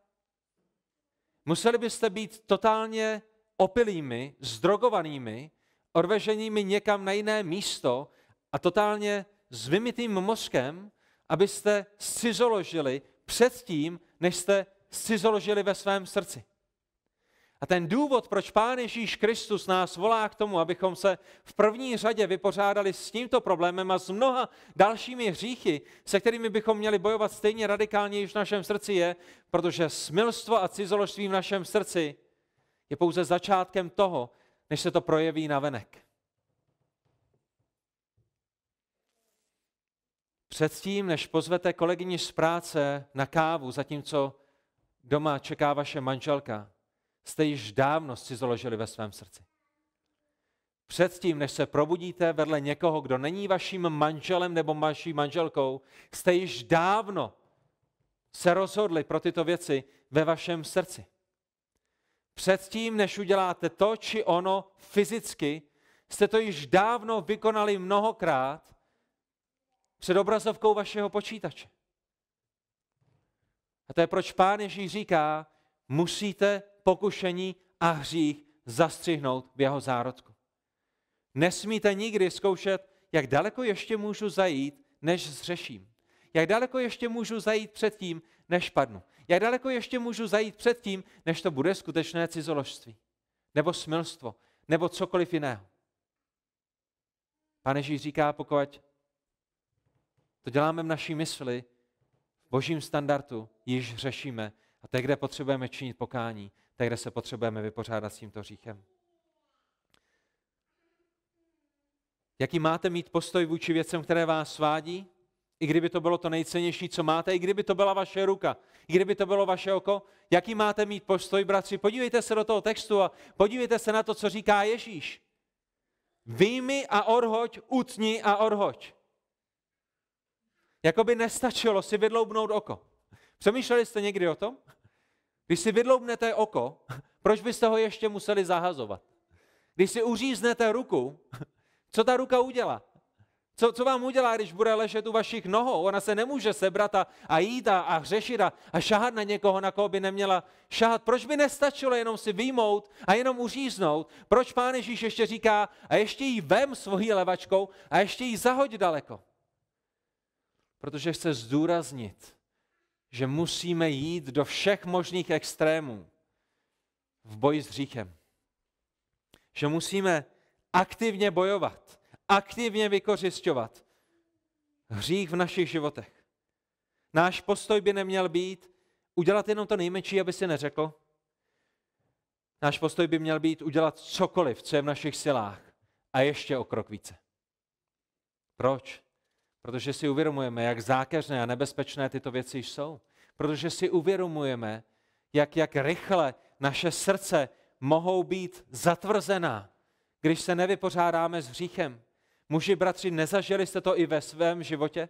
Speaker 1: Museli byste být totálně opilými, zdrogovanými, odveženými někam na jiné místo a totálně s vymitým mozkem, abyste scizoložili předtím, než jste scizoložili ve svém srdci. A ten důvod, proč Pán Ježíš Kristus nás volá k tomu, abychom se v první řadě vypořádali s tímto problémem a s mnoha dalšími hříchy, se kterými bychom měli bojovat stejně radikálně již v našem srdci, je, protože smilstvo a cizoložství v našem srdci je pouze začátkem toho, než se to projeví na venek. Předtím, než pozvete kolegyni z práce na kávu, zatímco doma čeká vaše manželka, jste již dávno si založili ve svém srdci. Předtím, než se probudíte vedle někoho, kdo není vaším manželem nebo vaší manželkou, jste již dávno se rozhodli pro tyto věci ve vašem srdci. Předtím, než uděláte to či ono fyzicky, jste to již dávno vykonali mnohokrát před obrazovkou vašeho počítače. A to je proč pán Ježíš říká, musíte pokušení a hřích zastřihnout v jeho zárodku. Nesmíte nikdy zkoušet, jak daleko ještě můžu zajít, než zřeším. Jak daleko ještě můžu zajít před tím, než padnu. Jak daleko ještě můžu zajít před tím, než to bude skutečné cizoložství. Nebo smilstvo. Nebo cokoliv jiného. Pane Ježíš říká, pokud to děláme v naší mysli, v božím standardu, již řešíme a teď, kde potřebujeme činit pokání, teď, kde se potřebujeme vypořádat s tímto říchem. Jaký máte mít postoj vůči věcem, které vás svádí? I kdyby to bylo to nejcennější, co máte, i kdyby to byla vaše ruka, i kdyby to bylo vaše oko, jaký máte mít postoj, bratři? Podívejte se do toho textu a podívejte se na to, co říká Ježíš. Výjmi a orhoď, utni a orhoď. Jakoby nestačilo si vydloubnout oko. Přemýšleli jste někdy o tom? Když si vydloubnete oko, proč byste ho ještě museli zahazovat? Když si uříznete ruku, co ta ruka udělá? Co, co vám udělá, když bude ležet u vašich nohou? Ona se nemůže sebrat a, a jít a, a hřešit a, a šahat na někoho, na koho by neměla šahat. Proč by nestačilo jenom si výmout a jenom uříznout? Proč pán Ježíš ještě říká, a ještě jí vem svojí levačkou a ještě jí zahoď daleko? Protože chce zdůraznit, že musíme jít do všech možných extrémů v boji s hříchem. Že musíme aktivně bojovat, aktivně vykořišťovat hřích v našich životech. Náš postoj by neměl být udělat jenom to nejmenší, aby si neřekl. Náš postoj by měl být udělat cokoliv, co je v našich silách a ještě o krok více. Proč? Protože si uvědomujeme, jak zákeřné a nebezpečné tyto věci jsou. Protože si uvědomujeme, jak, jak rychle naše srdce mohou být zatvrzená, když se nevypořádáme s hříchem. Muži, bratři, nezažili jste to i ve svém životě?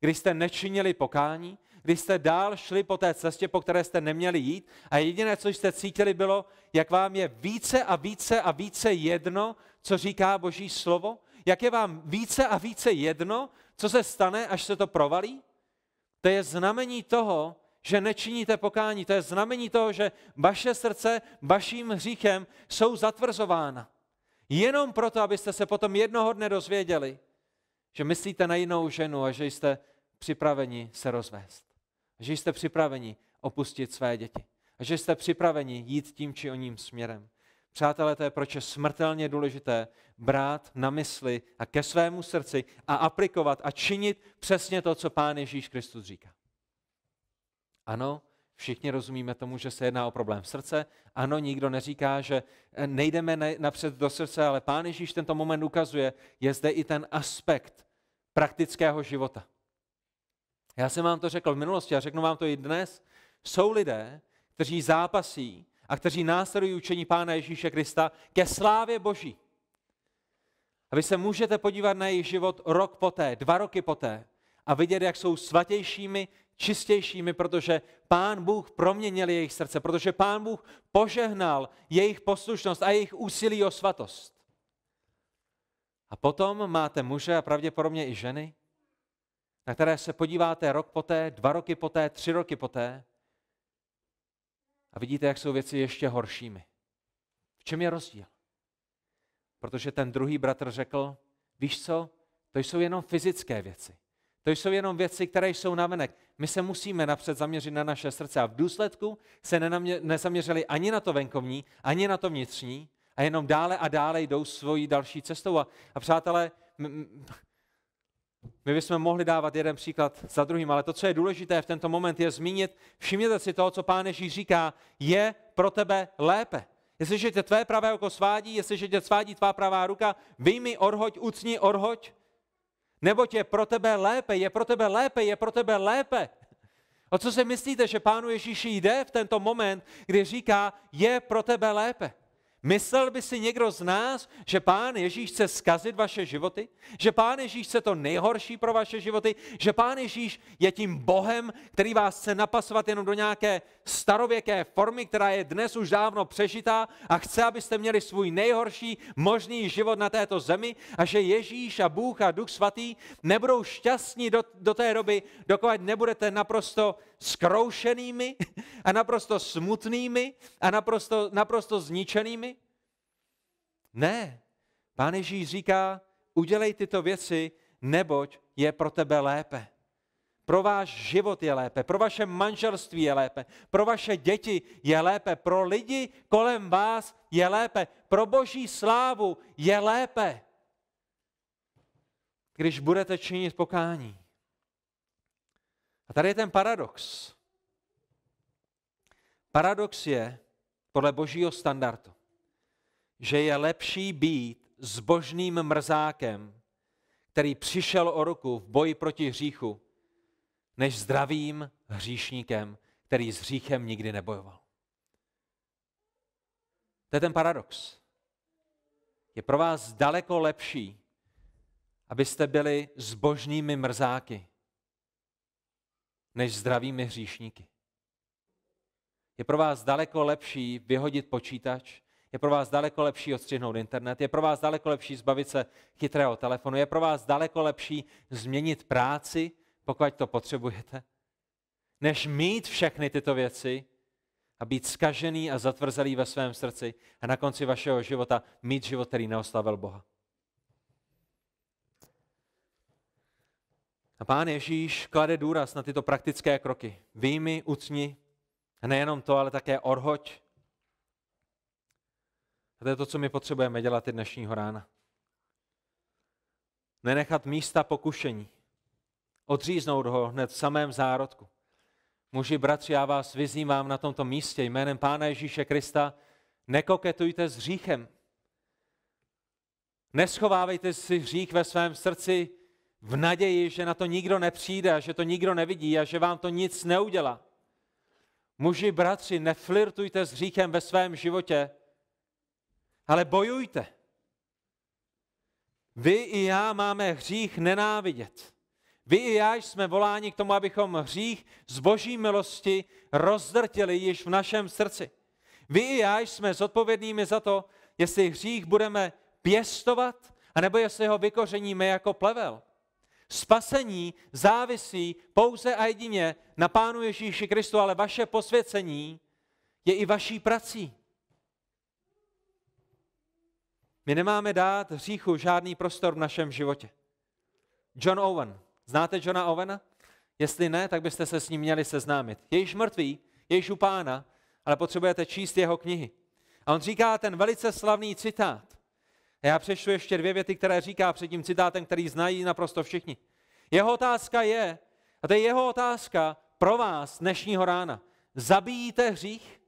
Speaker 1: Když jste nečinili pokání, když jste dál šli po té cestě, po které jste neměli jít a jediné, co jste cítili, bylo, jak vám je více a více a více jedno, co říká Boží slovo, jak je vám více a více jedno, co se stane, až se to provalí? To je znamení toho, že nečiníte pokání. To je znamení toho, že vaše srdce vaším hříchem jsou zatvrzována. Jenom proto, abyste se potom jednoho dne dozvěděli, že myslíte na jinou ženu a že jste připraveni se rozvést. A že jste připraveni opustit své děti. A že jste připraveni jít tím či oním směrem. Přátelé, to je proč je smrtelně důležité, brát na mysli a ke svému srdci a aplikovat a činit přesně to, co Pán Ježíš Kristus říká. Ano, všichni rozumíme tomu, že se jedná o problém srdce. Ano, nikdo neříká, že eh, nejdeme napřed do srdce, ale Pán Ježíš tento moment ukazuje, je zde i ten aspekt praktického života. Já jsem vám to řekl v minulosti a řeknu vám to i dnes. Jsou lidé, kteří zápasí a kteří následují učení Pána Ježíše Krista ke slávě Boží. A vy se můžete podívat na jejich život rok poté, dva roky poté a vidět, jak jsou svatějšími, čistějšími, protože Pán Bůh proměnil jejich srdce, protože Pán Bůh požehnal jejich poslušnost a jejich úsilí o svatost. A potom máte muže a pravděpodobně i ženy, na které se podíváte rok poté, dva roky poté, tři roky poté a vidíte, jak jsou věci ještě horšími. V čem je rozdíl? Protože ten druhý bratr řekl, víš co, to jsou jenom fyzické věci. To jsou jenom věci, které jsou venek. My se musíme napřed zaměřit na naše srdce a v důsledku se nezaměřili ani na to venkovní, ani na to vnitřní a jenom dále a dále jdou svojí další cestou. A, a přátelé, my, my bychom mohli dávat jeden příklad za druhým, ale to, co je důležité v tento moment, je zmínit, všimněte si toho, co Pán Ježíš říká, je pro tebe lépe. Jestliže tě tvé pravé oko svádí, jestliže tě svádí tvá pravá ruka, vyjmi orhoď, ucni orhoď, nebo tě pro tebe lépe, je pro tebe lépe, je pro tebe lépe. O co si myslíte, že pánu Ježíši jde v tento moment, kdy říká, je pro tebe lépe? Myslel by si někdo z nás, že pán Ježíš chce zkazit vaše životy? Že pán Ježíš chce to nejhorší pro vaše životy? Že pán Ježíš je tím Bohem, který vás chce napasovat jenom do nějaké starověké formy, která je dnes už dávno přežitá a chce, abyste měli svůj nejhorší možný život na této zemi a že Ježíš a Bůh a Duch Svatý nebudou šťastní do, do té doby, dokud nebudete naprosto skroušenými a naprosto smutnými a naprosto, naprosto zničenými? Ne. Pán Ježíš říká, udělej tyto věci, neboť je pro tebe lépe. Pro váš život je lépe, pro vaše manželství je lépe, pro vaše děti je lépe, pro lidi kolem vás je lépe, pro boží slávu je lépe, když budete činit pokání. A tady je ten paradox. Paradox je, podle božího standardu, že je lepší být zbožným mrzákem, který přišel o ruku v boji proti hříchu, než zdravým hříšníkem, který s hříchem nikdy nebojoval. To je ten paradox. Je pro vás daleko lepší, abyste byli zbožnými mrzáky, než zdravými hříšníky. Je pro vás daleko lepší vyhodit počítač, je pro vás daleko lepší odstřihnout internet, je pro vás daleko lepší zbavit se chytrého telefonu, je pro vás daleko lepší změnit práci, pokud to potřebujete, než mít všechny tyto věci a být skažený a zatvrzelý ve svém srdci a na konci vašeho života mít život, který neoslavil Boha. A pán Ježíš klade důraz na tyto praktické kroky. Výjmy, ucni, a nejenom to, ale také orhoď. A to je to, co my potřebujeme dělat i dnešního rána. Nenechat místa pokušení. Odříznout ho hned v samém zárodku. Muži, bratři, já vás vyzývám na tomto místě jménem Pána Ježíše Krista, nekoketujte s hříchem. Neschovávejte si hřích ve svém srdci, v naději, že na to nikdo nepřijde, že to nikdo nevidí a že vám to nic neudělá. Muži, bratři, neflirtujte s hříchem ve svém životě, ale bojujte. Vy i já máme hřích nenávidět. Vy i já jsme voláni k tomu, abychom hřích z boží milosti rozdrtili již v našem srdci. Vy i já jsme zodpovědnými za to, jestli hřích budeme pěstovat, anebo jestli ho vykořeníme jako plevel. Spasení závisí pouze a jedině na Pánu Ježíši Kristu, ale vaše posvěcení je i vaší prací. My nemáme dát hříchu žádný prostor v našem životě. John Owen. Znáte Johna Owena? Jestli ne, tak byste se s ním měli seznámit. Je již mrtvý, je již u pána, ale potřebujete číst jeho knihy. A on říká ten velice slavný citát. Já přešlu ještě dvě věty, které říká před tím citátem, který znají naprosto všichni. Jeho otázka je, a to je jeho otázka pro vás dnešního rána. Zabijíte hřích?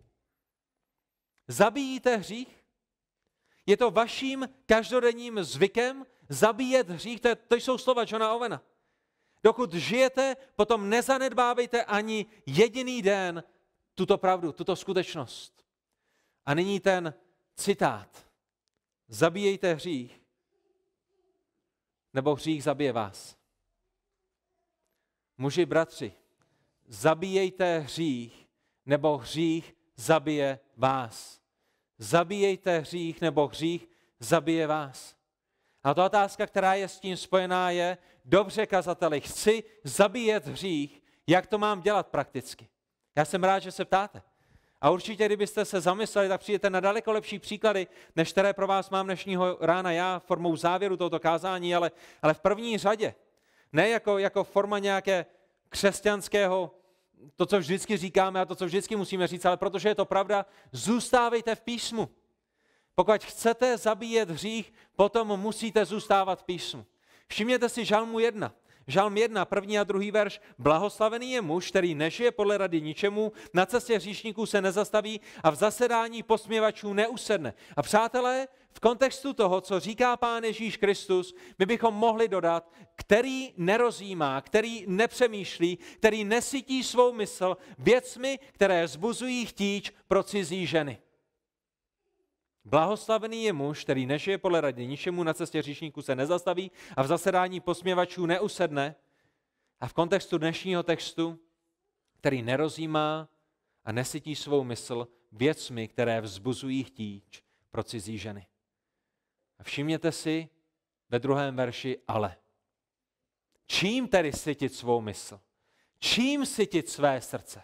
Speaker 1: Zabijíte hřích? Je to vaším každodenním zvykem zabíjet hřích? To, je, to jsou slova Johna Ovena. Dokud žijete, potom nezanedbávejte ani jediný den tuto pravdu, tuto skutečnost. A nyní ten citát. Zabíjejte hřích, nebo hřích zabije vás. Muži, bratři, zabíjejte hřích, nebo hřích zabije vás. Zabíjejte hřích, nebo hřích zabije vás. A ta otázka, která je s tím spojená, je, dobře kazateli, chci zabíjet hřích, jak to mám dělat prakticky? Já jsem rád, že se ptáte. A určitě, kdybyste se zamysleli, tak přijdete na daleko lepší příklady, než které pro vás mám dnešního rána já formou závěru tohoto kázání, ale, ale v první řadě. Ne jako, jako forma nějaké křesťanského, to, co vždycky říkáme a to, co vždycky musíme říct, ale protože je to pravda, zůstávejte v písmu. Pokud chcete zabíjet hřích, potom musíte zůstávat v písmu. Všimněte si žalmu 1. Žalm 1, první a druhý verš. Blahoslavený je muž, který nežije podle rady ničemu, na cestě hříšníků se nezastaví a v zasedání posměvačů neusedne. A přátelé, v kontextu toho, co říká Pán Ježíš Kristus, my bychom mohli dodat, který nerozjímá, který nepřemýšlí, který nesytí svou mysl věcmi, které zbuzují chtíč pro cizí ženy. Blahoslavený je muž, který nežije podle radě ničemu, na cestě říšníku se nezastaví a v zasedání posměvačů neusedne. A v kontextu dnešního textu, který nerozímá a nesytí svou mysl věcmi, které vzbuzují chtíč pro cizí ženy. A všimněte si ve druhém verši ale. Čím tedy sytit svou mysl? Čím sytit své srdce?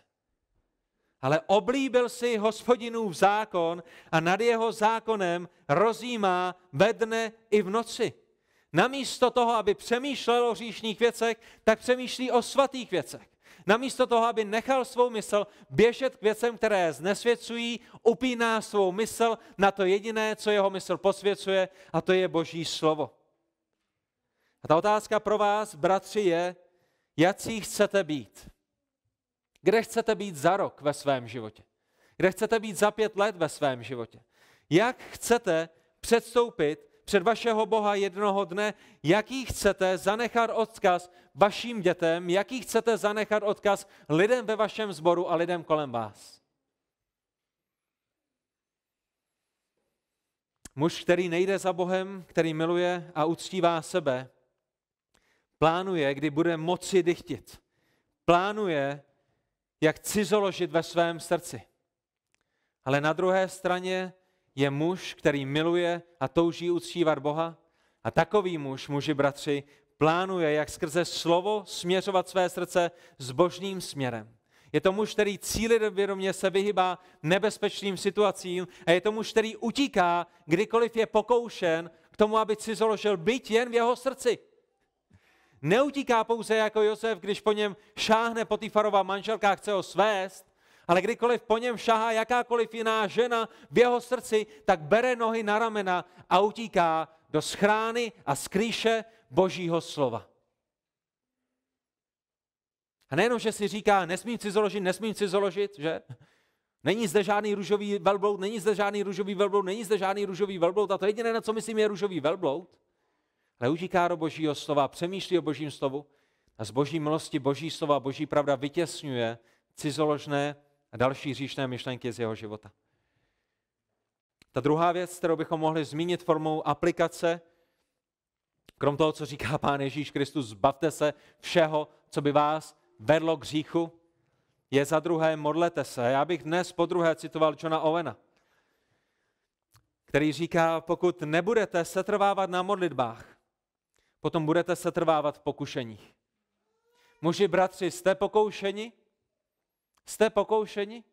Speaker 1: ale oblíbil si hospodinův zákon a nad jeho zákonem rozjímá ve dne i v noci. Namísto toho, aby přemýšlel o říšních věcech, tak přemýšlí o svatých věcech. Namísto toho, aby nechal svou mysl běžet k věcem, které znesvěcují, upíná svou mysl na to jediné, co jeho mysl posvěcuje, a to je Boží slovo. A ta otázka pro vás, bratři, je, jaký chcete být. Kde chcete být za rok ve svém životě? Kde chcete být za pět let ve svém životě? Jak chcete předstoupit před vašeho Boha jednoho dne, jaký chcete zanechat odkaz vašim dětem, jaký chcete zanechat odkaz lidem ve vašem sboru a lidem kolem vás. Muž, který nejde za Bohem, který miluje a uctívá sebe, plánuje, kdy bude moci dychtit. Plánuje, jak cizoložit ve svém srdci. Ale na druhé straně je muž, který miluje a touží uctívat Boha. A takový muž, muži bratři, plánuje, jak skrze slovo směřovat své srdce s božným směrem. Je to muž, který vědomě se vyhybá nebezpečným situacím a je to muž, který utíká, kdykoliv je pokoušen k tomu, aby cizoložil byt jen v jeho srdci neutíká pouze jako Josef, když po něm šáhne farová manželka a chce ho svést, ale kdykoliv po něm šahá jakákoliv jiná žena v jeho srdci, tak bere nohy na ramena a utíká do schrány a skrýše božího slova. A nejenom, že si říká, nesmím založit, nesmím založit, že? Není zde žádný růžový velbloud, není zde žádný růžový velbloud, není zde žádný růžový velbloud a to jediné, na co myslím, je růžový velbloud ale utíká do božího slova, přemýšlí o božím slovu a z boží milosti, boží slova, boží pravda vytěsňuje cizoložné a další říšné myšlenky z jeho života. Ta druhá věc, kterou bychom mohli zmínit formou aplikace, krom toho, co říká Pán Ježíš Kristus, zbavte se všeho, co by vás vedlo k říchu, je za druhé modlete se. Já bych dnes po druhé citoval Johna Owena, který říká, pokud nebudete setrvávat na modlitbách, potom budete setrvávat v pokušeních. Muži, bratři, jste pokoušeni? Jste pokoušeni?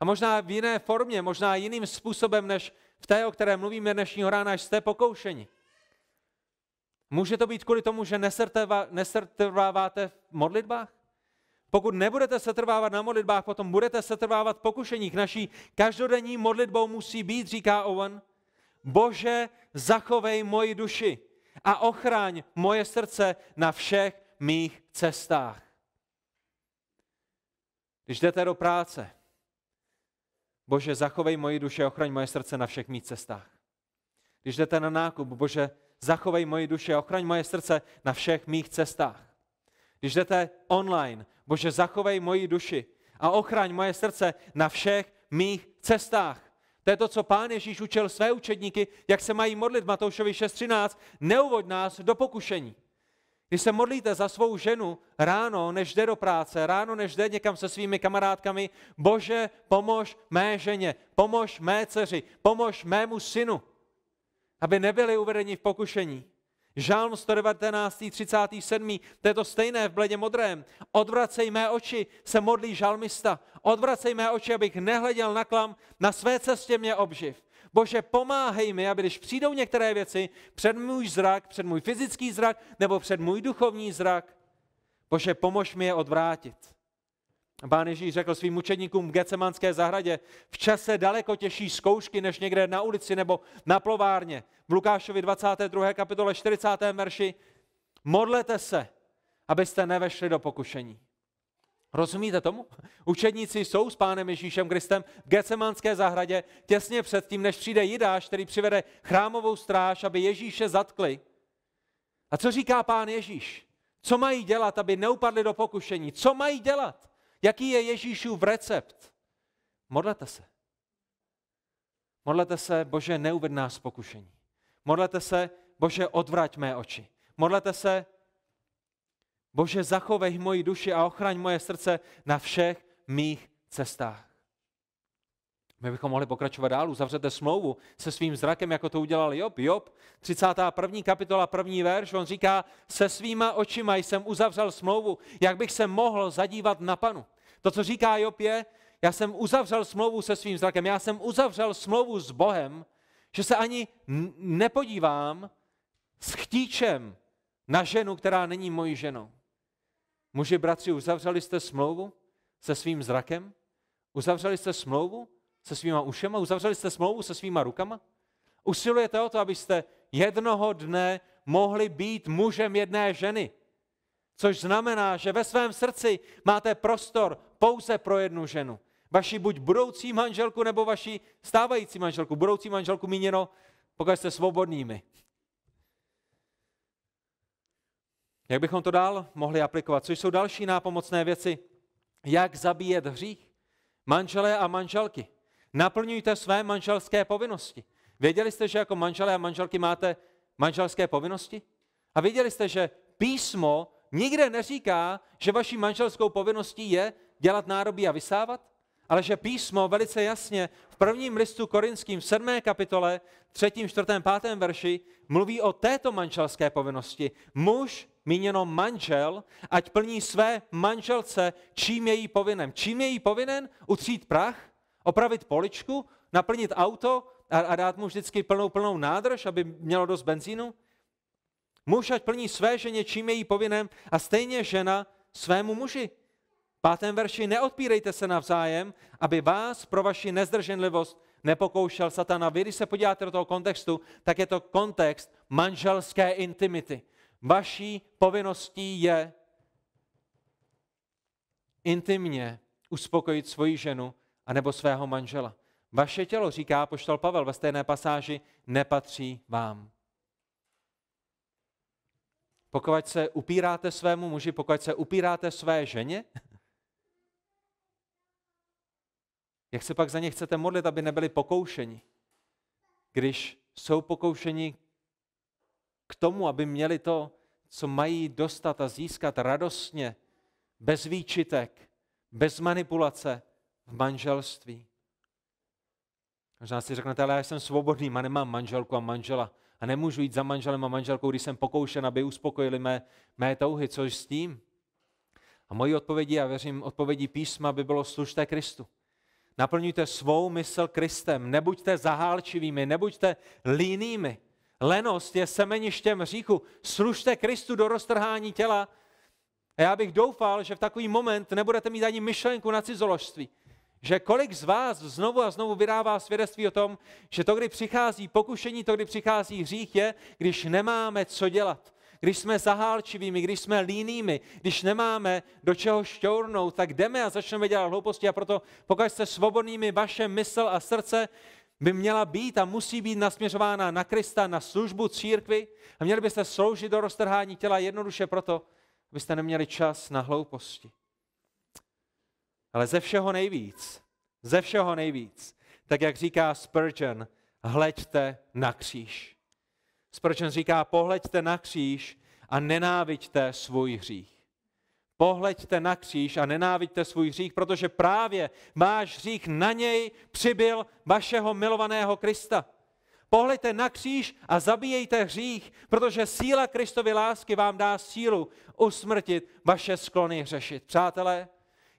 Speaker 1: A možná v jiné formě, možná jiným způsobem, než v té, o které mluvíme dnešního rána, jste pokoušeni. Může to být kvůli tomu, že nesetrváváte v modlitbách? Pokud nebudete setrvávat na modlitbách, potom budete setrvávat v pokušeních. Naší každodenní modlitbou musí být, říká Owen, Bože, zachovej moji duši a ochraň moje srdce na všech mých cestách. Když jdete do práce, Bože, zachovej moji duše, ochraň moje srdce na všech mých cestách. Když jdete na nákup, Bože, zachovej moji duše, ochraň moje srdce na všech mých cestách. Když jdete online, Bože, zachovej moji duši a ochraň moje srdce na všech mých cestách. To je to, co pán Ježíš učil své učedníky, jak se mají modlit. Matoušovi 6.13. Neuvoď nás do pokušení. Když se modlíte za svou ženu ráno, než jde do práce, ráno, než jde někam se svými kamarádkami, Bože, pomož mé ženě, pomož mé dceři, pomož mému synu, aby nebyli uvedeni v pokušení. Žálm 119. 37. To je to stejné v bledě modrém. Odvracej mé oči, se modlí žalmista. Odvracej mé oči, abych nehleděl na klam, na své cestě mě obživ. Bože, pomáhej mi, aby když přijdou některé věci před můj zrak, před můj fyzický zrak nebo před můj duchovní zrak, Bože, pomož mi je odvrátit. Pán Ježíš řekl svým učedníkům v Gecemanské zahradě, v čase daleko těžší zkoušky než někde na ulici nebo na plovárně. V Lukášovi 22. kapitole 40. verši modlete se, abyste nevešli do pokušení. Rozumíte tomu? Učedníci jsou s pánem Ježíšem Kristem v Gecemanské zahradě těsně předtím, než přijde Jidáš, který přivede chrámovou stráž, aby Ježíše zatkli. A co říká pán Ježíš? Co mají dělat, aby neupadli do pokušení? Co mají dělat? Jaký je Ježíšův recept? Modlete se. Modlete se, Bože, neuved nás pokušení. Modlete se, Bože, odvrať mé oči. Modlete se, Bože, zachovej moji duši a ochraň moje srdce na všech mých cestách. My bychom mohli pokračovat dál, uzavřete smlouvu se svým zrakem, jako to udělal Job. Job, 31. kapitola, první verš, on říká, se svýma očima jsem uzavřel smlouvu, jak bych se mohl zadívat na panu. To, co říká Job, je, já jsem uzavřel smlouvu se svým zrakem, já jsem uzavřel smlouvu s Bohem, že se ani nepodívám s chtíčem na ženu, která není mojí ženou. Muži, bratři, uzavřeli jste smlouvu se svým zrakem? Uzavřeli jste smlouvu se svýma ušema? Uzavřeli jste smlouvu se svýma rukama? Usilujete o to, abyste jednoho dne mohli být mužem jedné ženy. Což znamená, že ve svém srdci máte prostor pouze pro jednu ženu. Vaši buď budoucí manželku, nebo vaši stávající manželku. Budoucí manželku míněno, pokud jste svobodnými. Jak bychom to dál mohli aplikovat? Což jsou další nápomocné věci. Jak zabíjet hřích? Manželé a manželky. Naplňujte své manželské povinnosti. Věděli jste, že jako manželé a manželky máte manželské povinnosti? A věděli jste, že písmo Nikde neříká, že vaší manželskou povinností je dělat nárobí a vysávat, ale že písmo velice jasně v prvním listu korinským v 7. kapitole, 3., 4., 5. verši mluví o této manželské povinnosti. Muž, míněno manžel, ať plní své manželce, čím je jí povinen. Čím je jí povinen? Utřít prach, opravit poličku, naplnit auto a, a dát mu vždycky plnou, plnou nádrž, aby mělo dost benzínu? Muž ať plní své ženě, čím je jí povinem a stejně žena svému muži. V pátém verši neodpírejte se navzájem, aby vás pro vaši nezdrženlivost nepokoušel satana. Vy, když se podíváte do toho kontextu, tak je to kontext manželské intimity. Vaší povinností je intimně uspokojit svoji ženu anebo svého manžela. Vaše tělo, říká poštol Pavel ve stejné pasáži, nepatří vám. Pokud se upíráte svému muži, pokud se upíráte své ženě, jak se pak za ně chcete modlit, aby nebyli pokoušeni? Když jsou pokoušeni k tomu, aby měli to, co mají dostat a získat radostně, bez výčitek, bez manipulace v manželství. Možná si řeknete, ale já jsem svobodný, a nemám manželku a manžela a nemůžu jít za manželem a manželkou, když jsem pokoušen, aby uspokojili mé, mé touhy. Což s tím? A moji odpovědi, já věřím, odpovědi písma by bylo služte Kristu. Naplňujte svou mysl Kristem, nebuďte zahálčivými, nebuďte línými. Lenost je semeništěm říchu. Služte Kristu do roztrhání těla. A já bych doufal, že v takový moment nebudete mít ani myšlenku na cizoložství že kolik z vás znovu a znovu vydává svědectví o tom, že to, kdy přichází pokušení, to, kdy přichází hřích, je, když nemáme co dělat. Když jsme zahálčivými, když jsme línými, když nemáme do čeho šťournout, tak jdeme a začneme dělat hlouposti a proto pokud jste svobodnými, vaše mysl a srdce by měla být a musí být nasměřována na Krista, na službu církvy a měli byste sloužit do roztrhání těla jednoduše proto, abyste neměli čas na hlouposti ale ze všeho nejvíc, ze všeho nejvíc, tak jak říká Spurgeon, hleďte na kříž. Spurgeon říká, pohleďte na kříž a nenáviďte svůj hřích. Pohleďte na kříž a nenáviďte svůj hřích, protože právě máš hřích na něj přibyl vašeho milovaného Krista. Pohleďte na kříž a zabíjejte hřích, protože síla Kristovy lásky vám dá sílu usmrtit vaše sklony hřešit. Přátelé,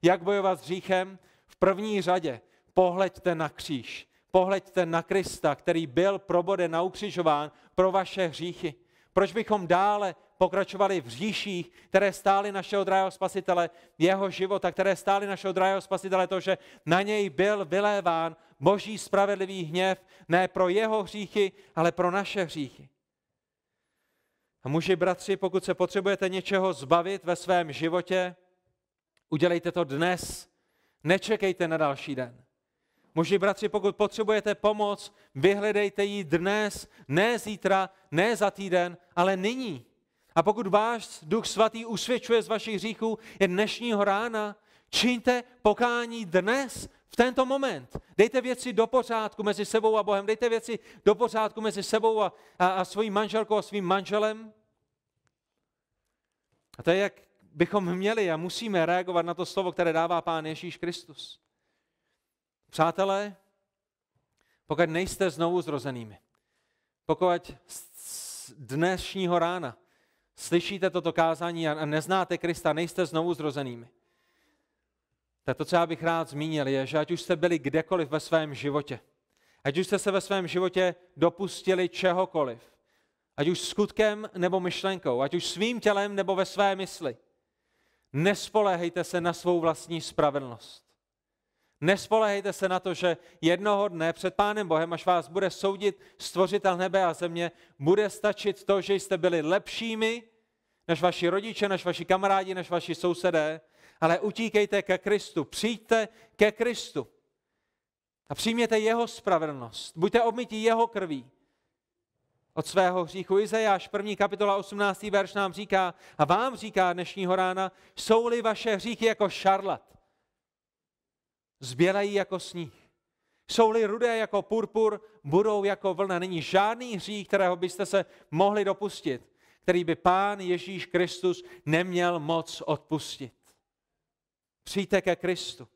Speaker 1: jak bojovat s hříchem? V první řadě pohleďte na kříž. Pohleďte na Krista, který byl proboden na ukřižován pro vaše hříchy. Proč bychom dále pokračovali v říších, které stály našeho drahého spasitele, jeho života, které stály našeho drahého spasitele, to, že na něj byl vyléván boží spravedlivý hněv, ne pro jeho hříchy, ale pro naše hříchy. A muži, bratři, pokud se potřebujete něčeho zbavit ve svém životě, Udělejte to dnes. Nečekejte na další den. Moži bratři, pokud potřebujete pomoc, vyhledejte ji dnes, ne zítra, ne za týden, ale nyní. A pokud váš duch svatý usvědčuje z vašich hříchů je dnešního rána, čiňte pokání dnes, v tento moment. Dejte věci do pořádku mezi sebou a Bohem. Dejte věci do pořádku mezi sebou a, a, a svojí manželkou a svým manželem. A to je jak bychom měli a musíme reagovat na to slovo, které dává Pán Ježíš Kristus. Přátelé, pokud nejste znovu zrozenými, pokud z dnešního rána slyšíte toto kázání a neznáte Krista, nejste znovu zrozenými, tak to, co já bych rád zmínil, je, že ať už jste byli kdekoliv ve svém životě, ať už jste se ve svém životě dopustili čehokoliv, ať už skutkem nebo myšlenkou, ať už svým tělem nebo ve své mysli, Nespoléhejte se na svou vlastní spravedlnost. Nespoléhejte se na to, že jednoho dne před Pánem Bohem, až vás bude soudit stvořitel nebe a země, bude stačit to, že jste byli lepšími než vaši rodiče, než vaši kamarádi, než vaši sousedé, ale utíkejte ke Kristu, přijďte ke Kristu a přijměte jeho spravedlnost, buďte obmytí jeho krví, od svého hříchu. Izajáš 1. kapitola 18. verš nám říká a vám říká dnešního rána, jsou-li vaše hříchy jako šarlat, zbělají jako sníh. Jsou-li rudé jako purpur, budou jako vlna. Není žádný hřích, kterého byste se mohli dopustit, který by Pán Ježíš Kristus neměl moc odpustit. Přijďte ke Kristu.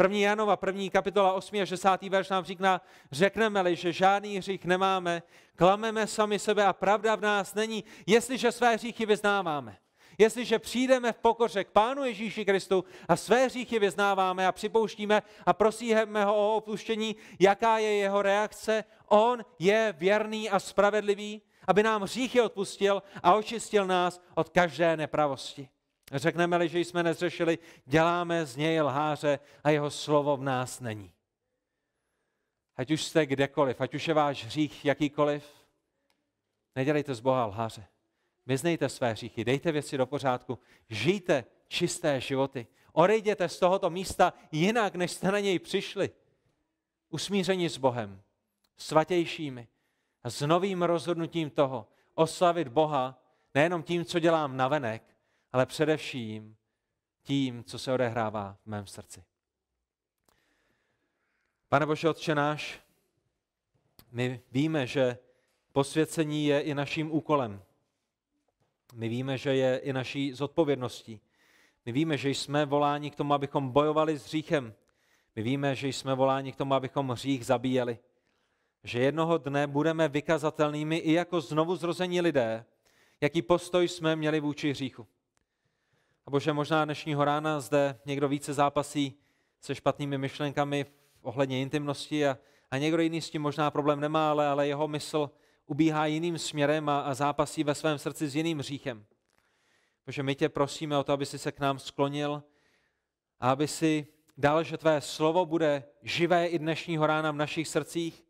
Speaker 1: První Janova, první kapitola 8 a 10. verš nám říká, řekneme-li, že žádný hřích nemáme, klameme sami sebe a pravda v nás není, jestliže své hříchy vyznáváme. Jestliže přijdeme v pokoře k Pánu Ježíši Kristu a své hříchy vyznáváme a připouštíme a prosíme ho o opuštění, jaká je jeho reakce, on je věrný a spravedlivý, aby nám hříchy odpustil a očistil nás od každé nepravosti. Řekneme-li, že jsme nezřešili, děláme z něj lháře a jeho slovo v nás není. Ať už jste kdekoliv, ať už je váš hřích jakýkoliv, nedělejte z Boha lháře. Vyznejte své hříchy, dejte věci do pořádku, žijte čisté životy. Odejděte z tohoto místa jinak, než jste na něj přišli. Usmíření s Bohem, svatějšími a s novým rozhodnutím toho oslavit Boha nejenom tím, co dělám navenek, ale především tím, co se odehrává v mém srdci. Pane Bože Otče náš, my víme, že posvěcení je i naším úkolem. My víme, že je i naší zodpovědností. My víme, že jsme voláni k tomu, abychom bojovali s hříchem. My víme, že jsme voláni k tomu, abychom hřích zabíjeli. Že jednoho dne budeme vykazatelnými i jako znovu zrození lidé, jaký postoj jsme měli vůči hříchu. A bože, možná dnešního rána zde někdo více zápasí se špatnými myšlenkami ohledně intimnosti a, a někdo jiný s tím možná problém nemá, ale, ale jeho mysl ubíhá jiným směrem a, a zápasí ve svém srdci s jiným říchem. Bože, my tě prosíme o to, aby si se k nám sklonil a aby si dal, že tvé slovo bude živé i dnešního rána v našich srdcích,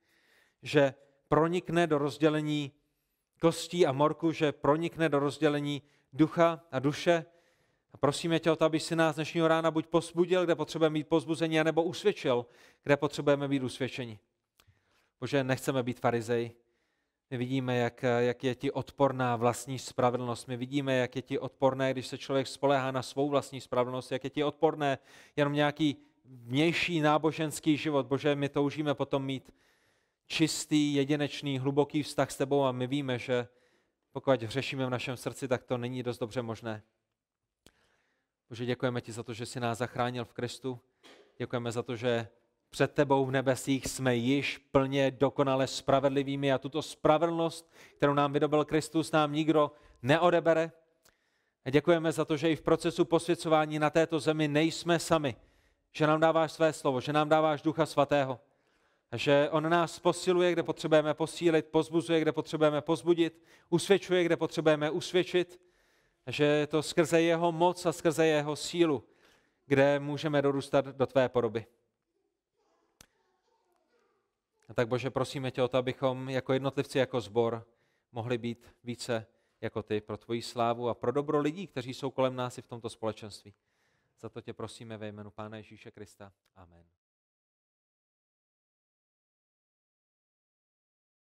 Speaker 1: že pronikne do rozdělení kostí a morku, že pronikne do rozdělení ducha a duše, a prosíme tě o to, aby si nás dnešního rána buď posbudil, kde potřebujeme mít pozbuzení, anebo usvědčil, kde potřebujeme být usvědčeni. Bože, nechceme být farizej. My vidíme, jak, jak je ti odporná vlastní spravedlnost. My vidíme, jak je ti odporné, když se člověk spolehá na svou vlastní spravedlnost, jak je ti odporné jenom nějaký vnější náboženský život. Bože, my toužíme potom mít čistý, jedinečný, hluboký vztah s tebou a my víme, že pokud hřešíme v našem srdci, tak to není dost dobře možné. Bože, děkujeme ti za to, že jsi nás zachránil v Kristu. Děkujeme za to, že před tebou v nebesích jsme již plně dokonale spravedlivými a tuto spravedlnost, kterou nám vydobil Kristus, nám nikdo neodebere. A děkujeme za to, že i v procesu posvěcování na této zemi nejsme sami, že nám dáváš své slovo, že nám dáváš Ducha Svatého, a že On nás posiluje, kde potřebujeme posílit, pozbuzuje, kde potřebujeme pozbudit, usvědčuje, kde potřebujeme usvědčit že je to skrze jeho moc a skrze jeho sílu, kde můžeme dorůstat do tvé podoby. A tak Bože, prosíme tě o to, abychom jako jednotlivci, jako zbor mohli být více jako ty pro tvoji slávu a pro dobro lidí, kteří jsou kolem nás i v tomto společenství. Za to tě prosíme ve jménu Pána Ježíše Krista. Amen.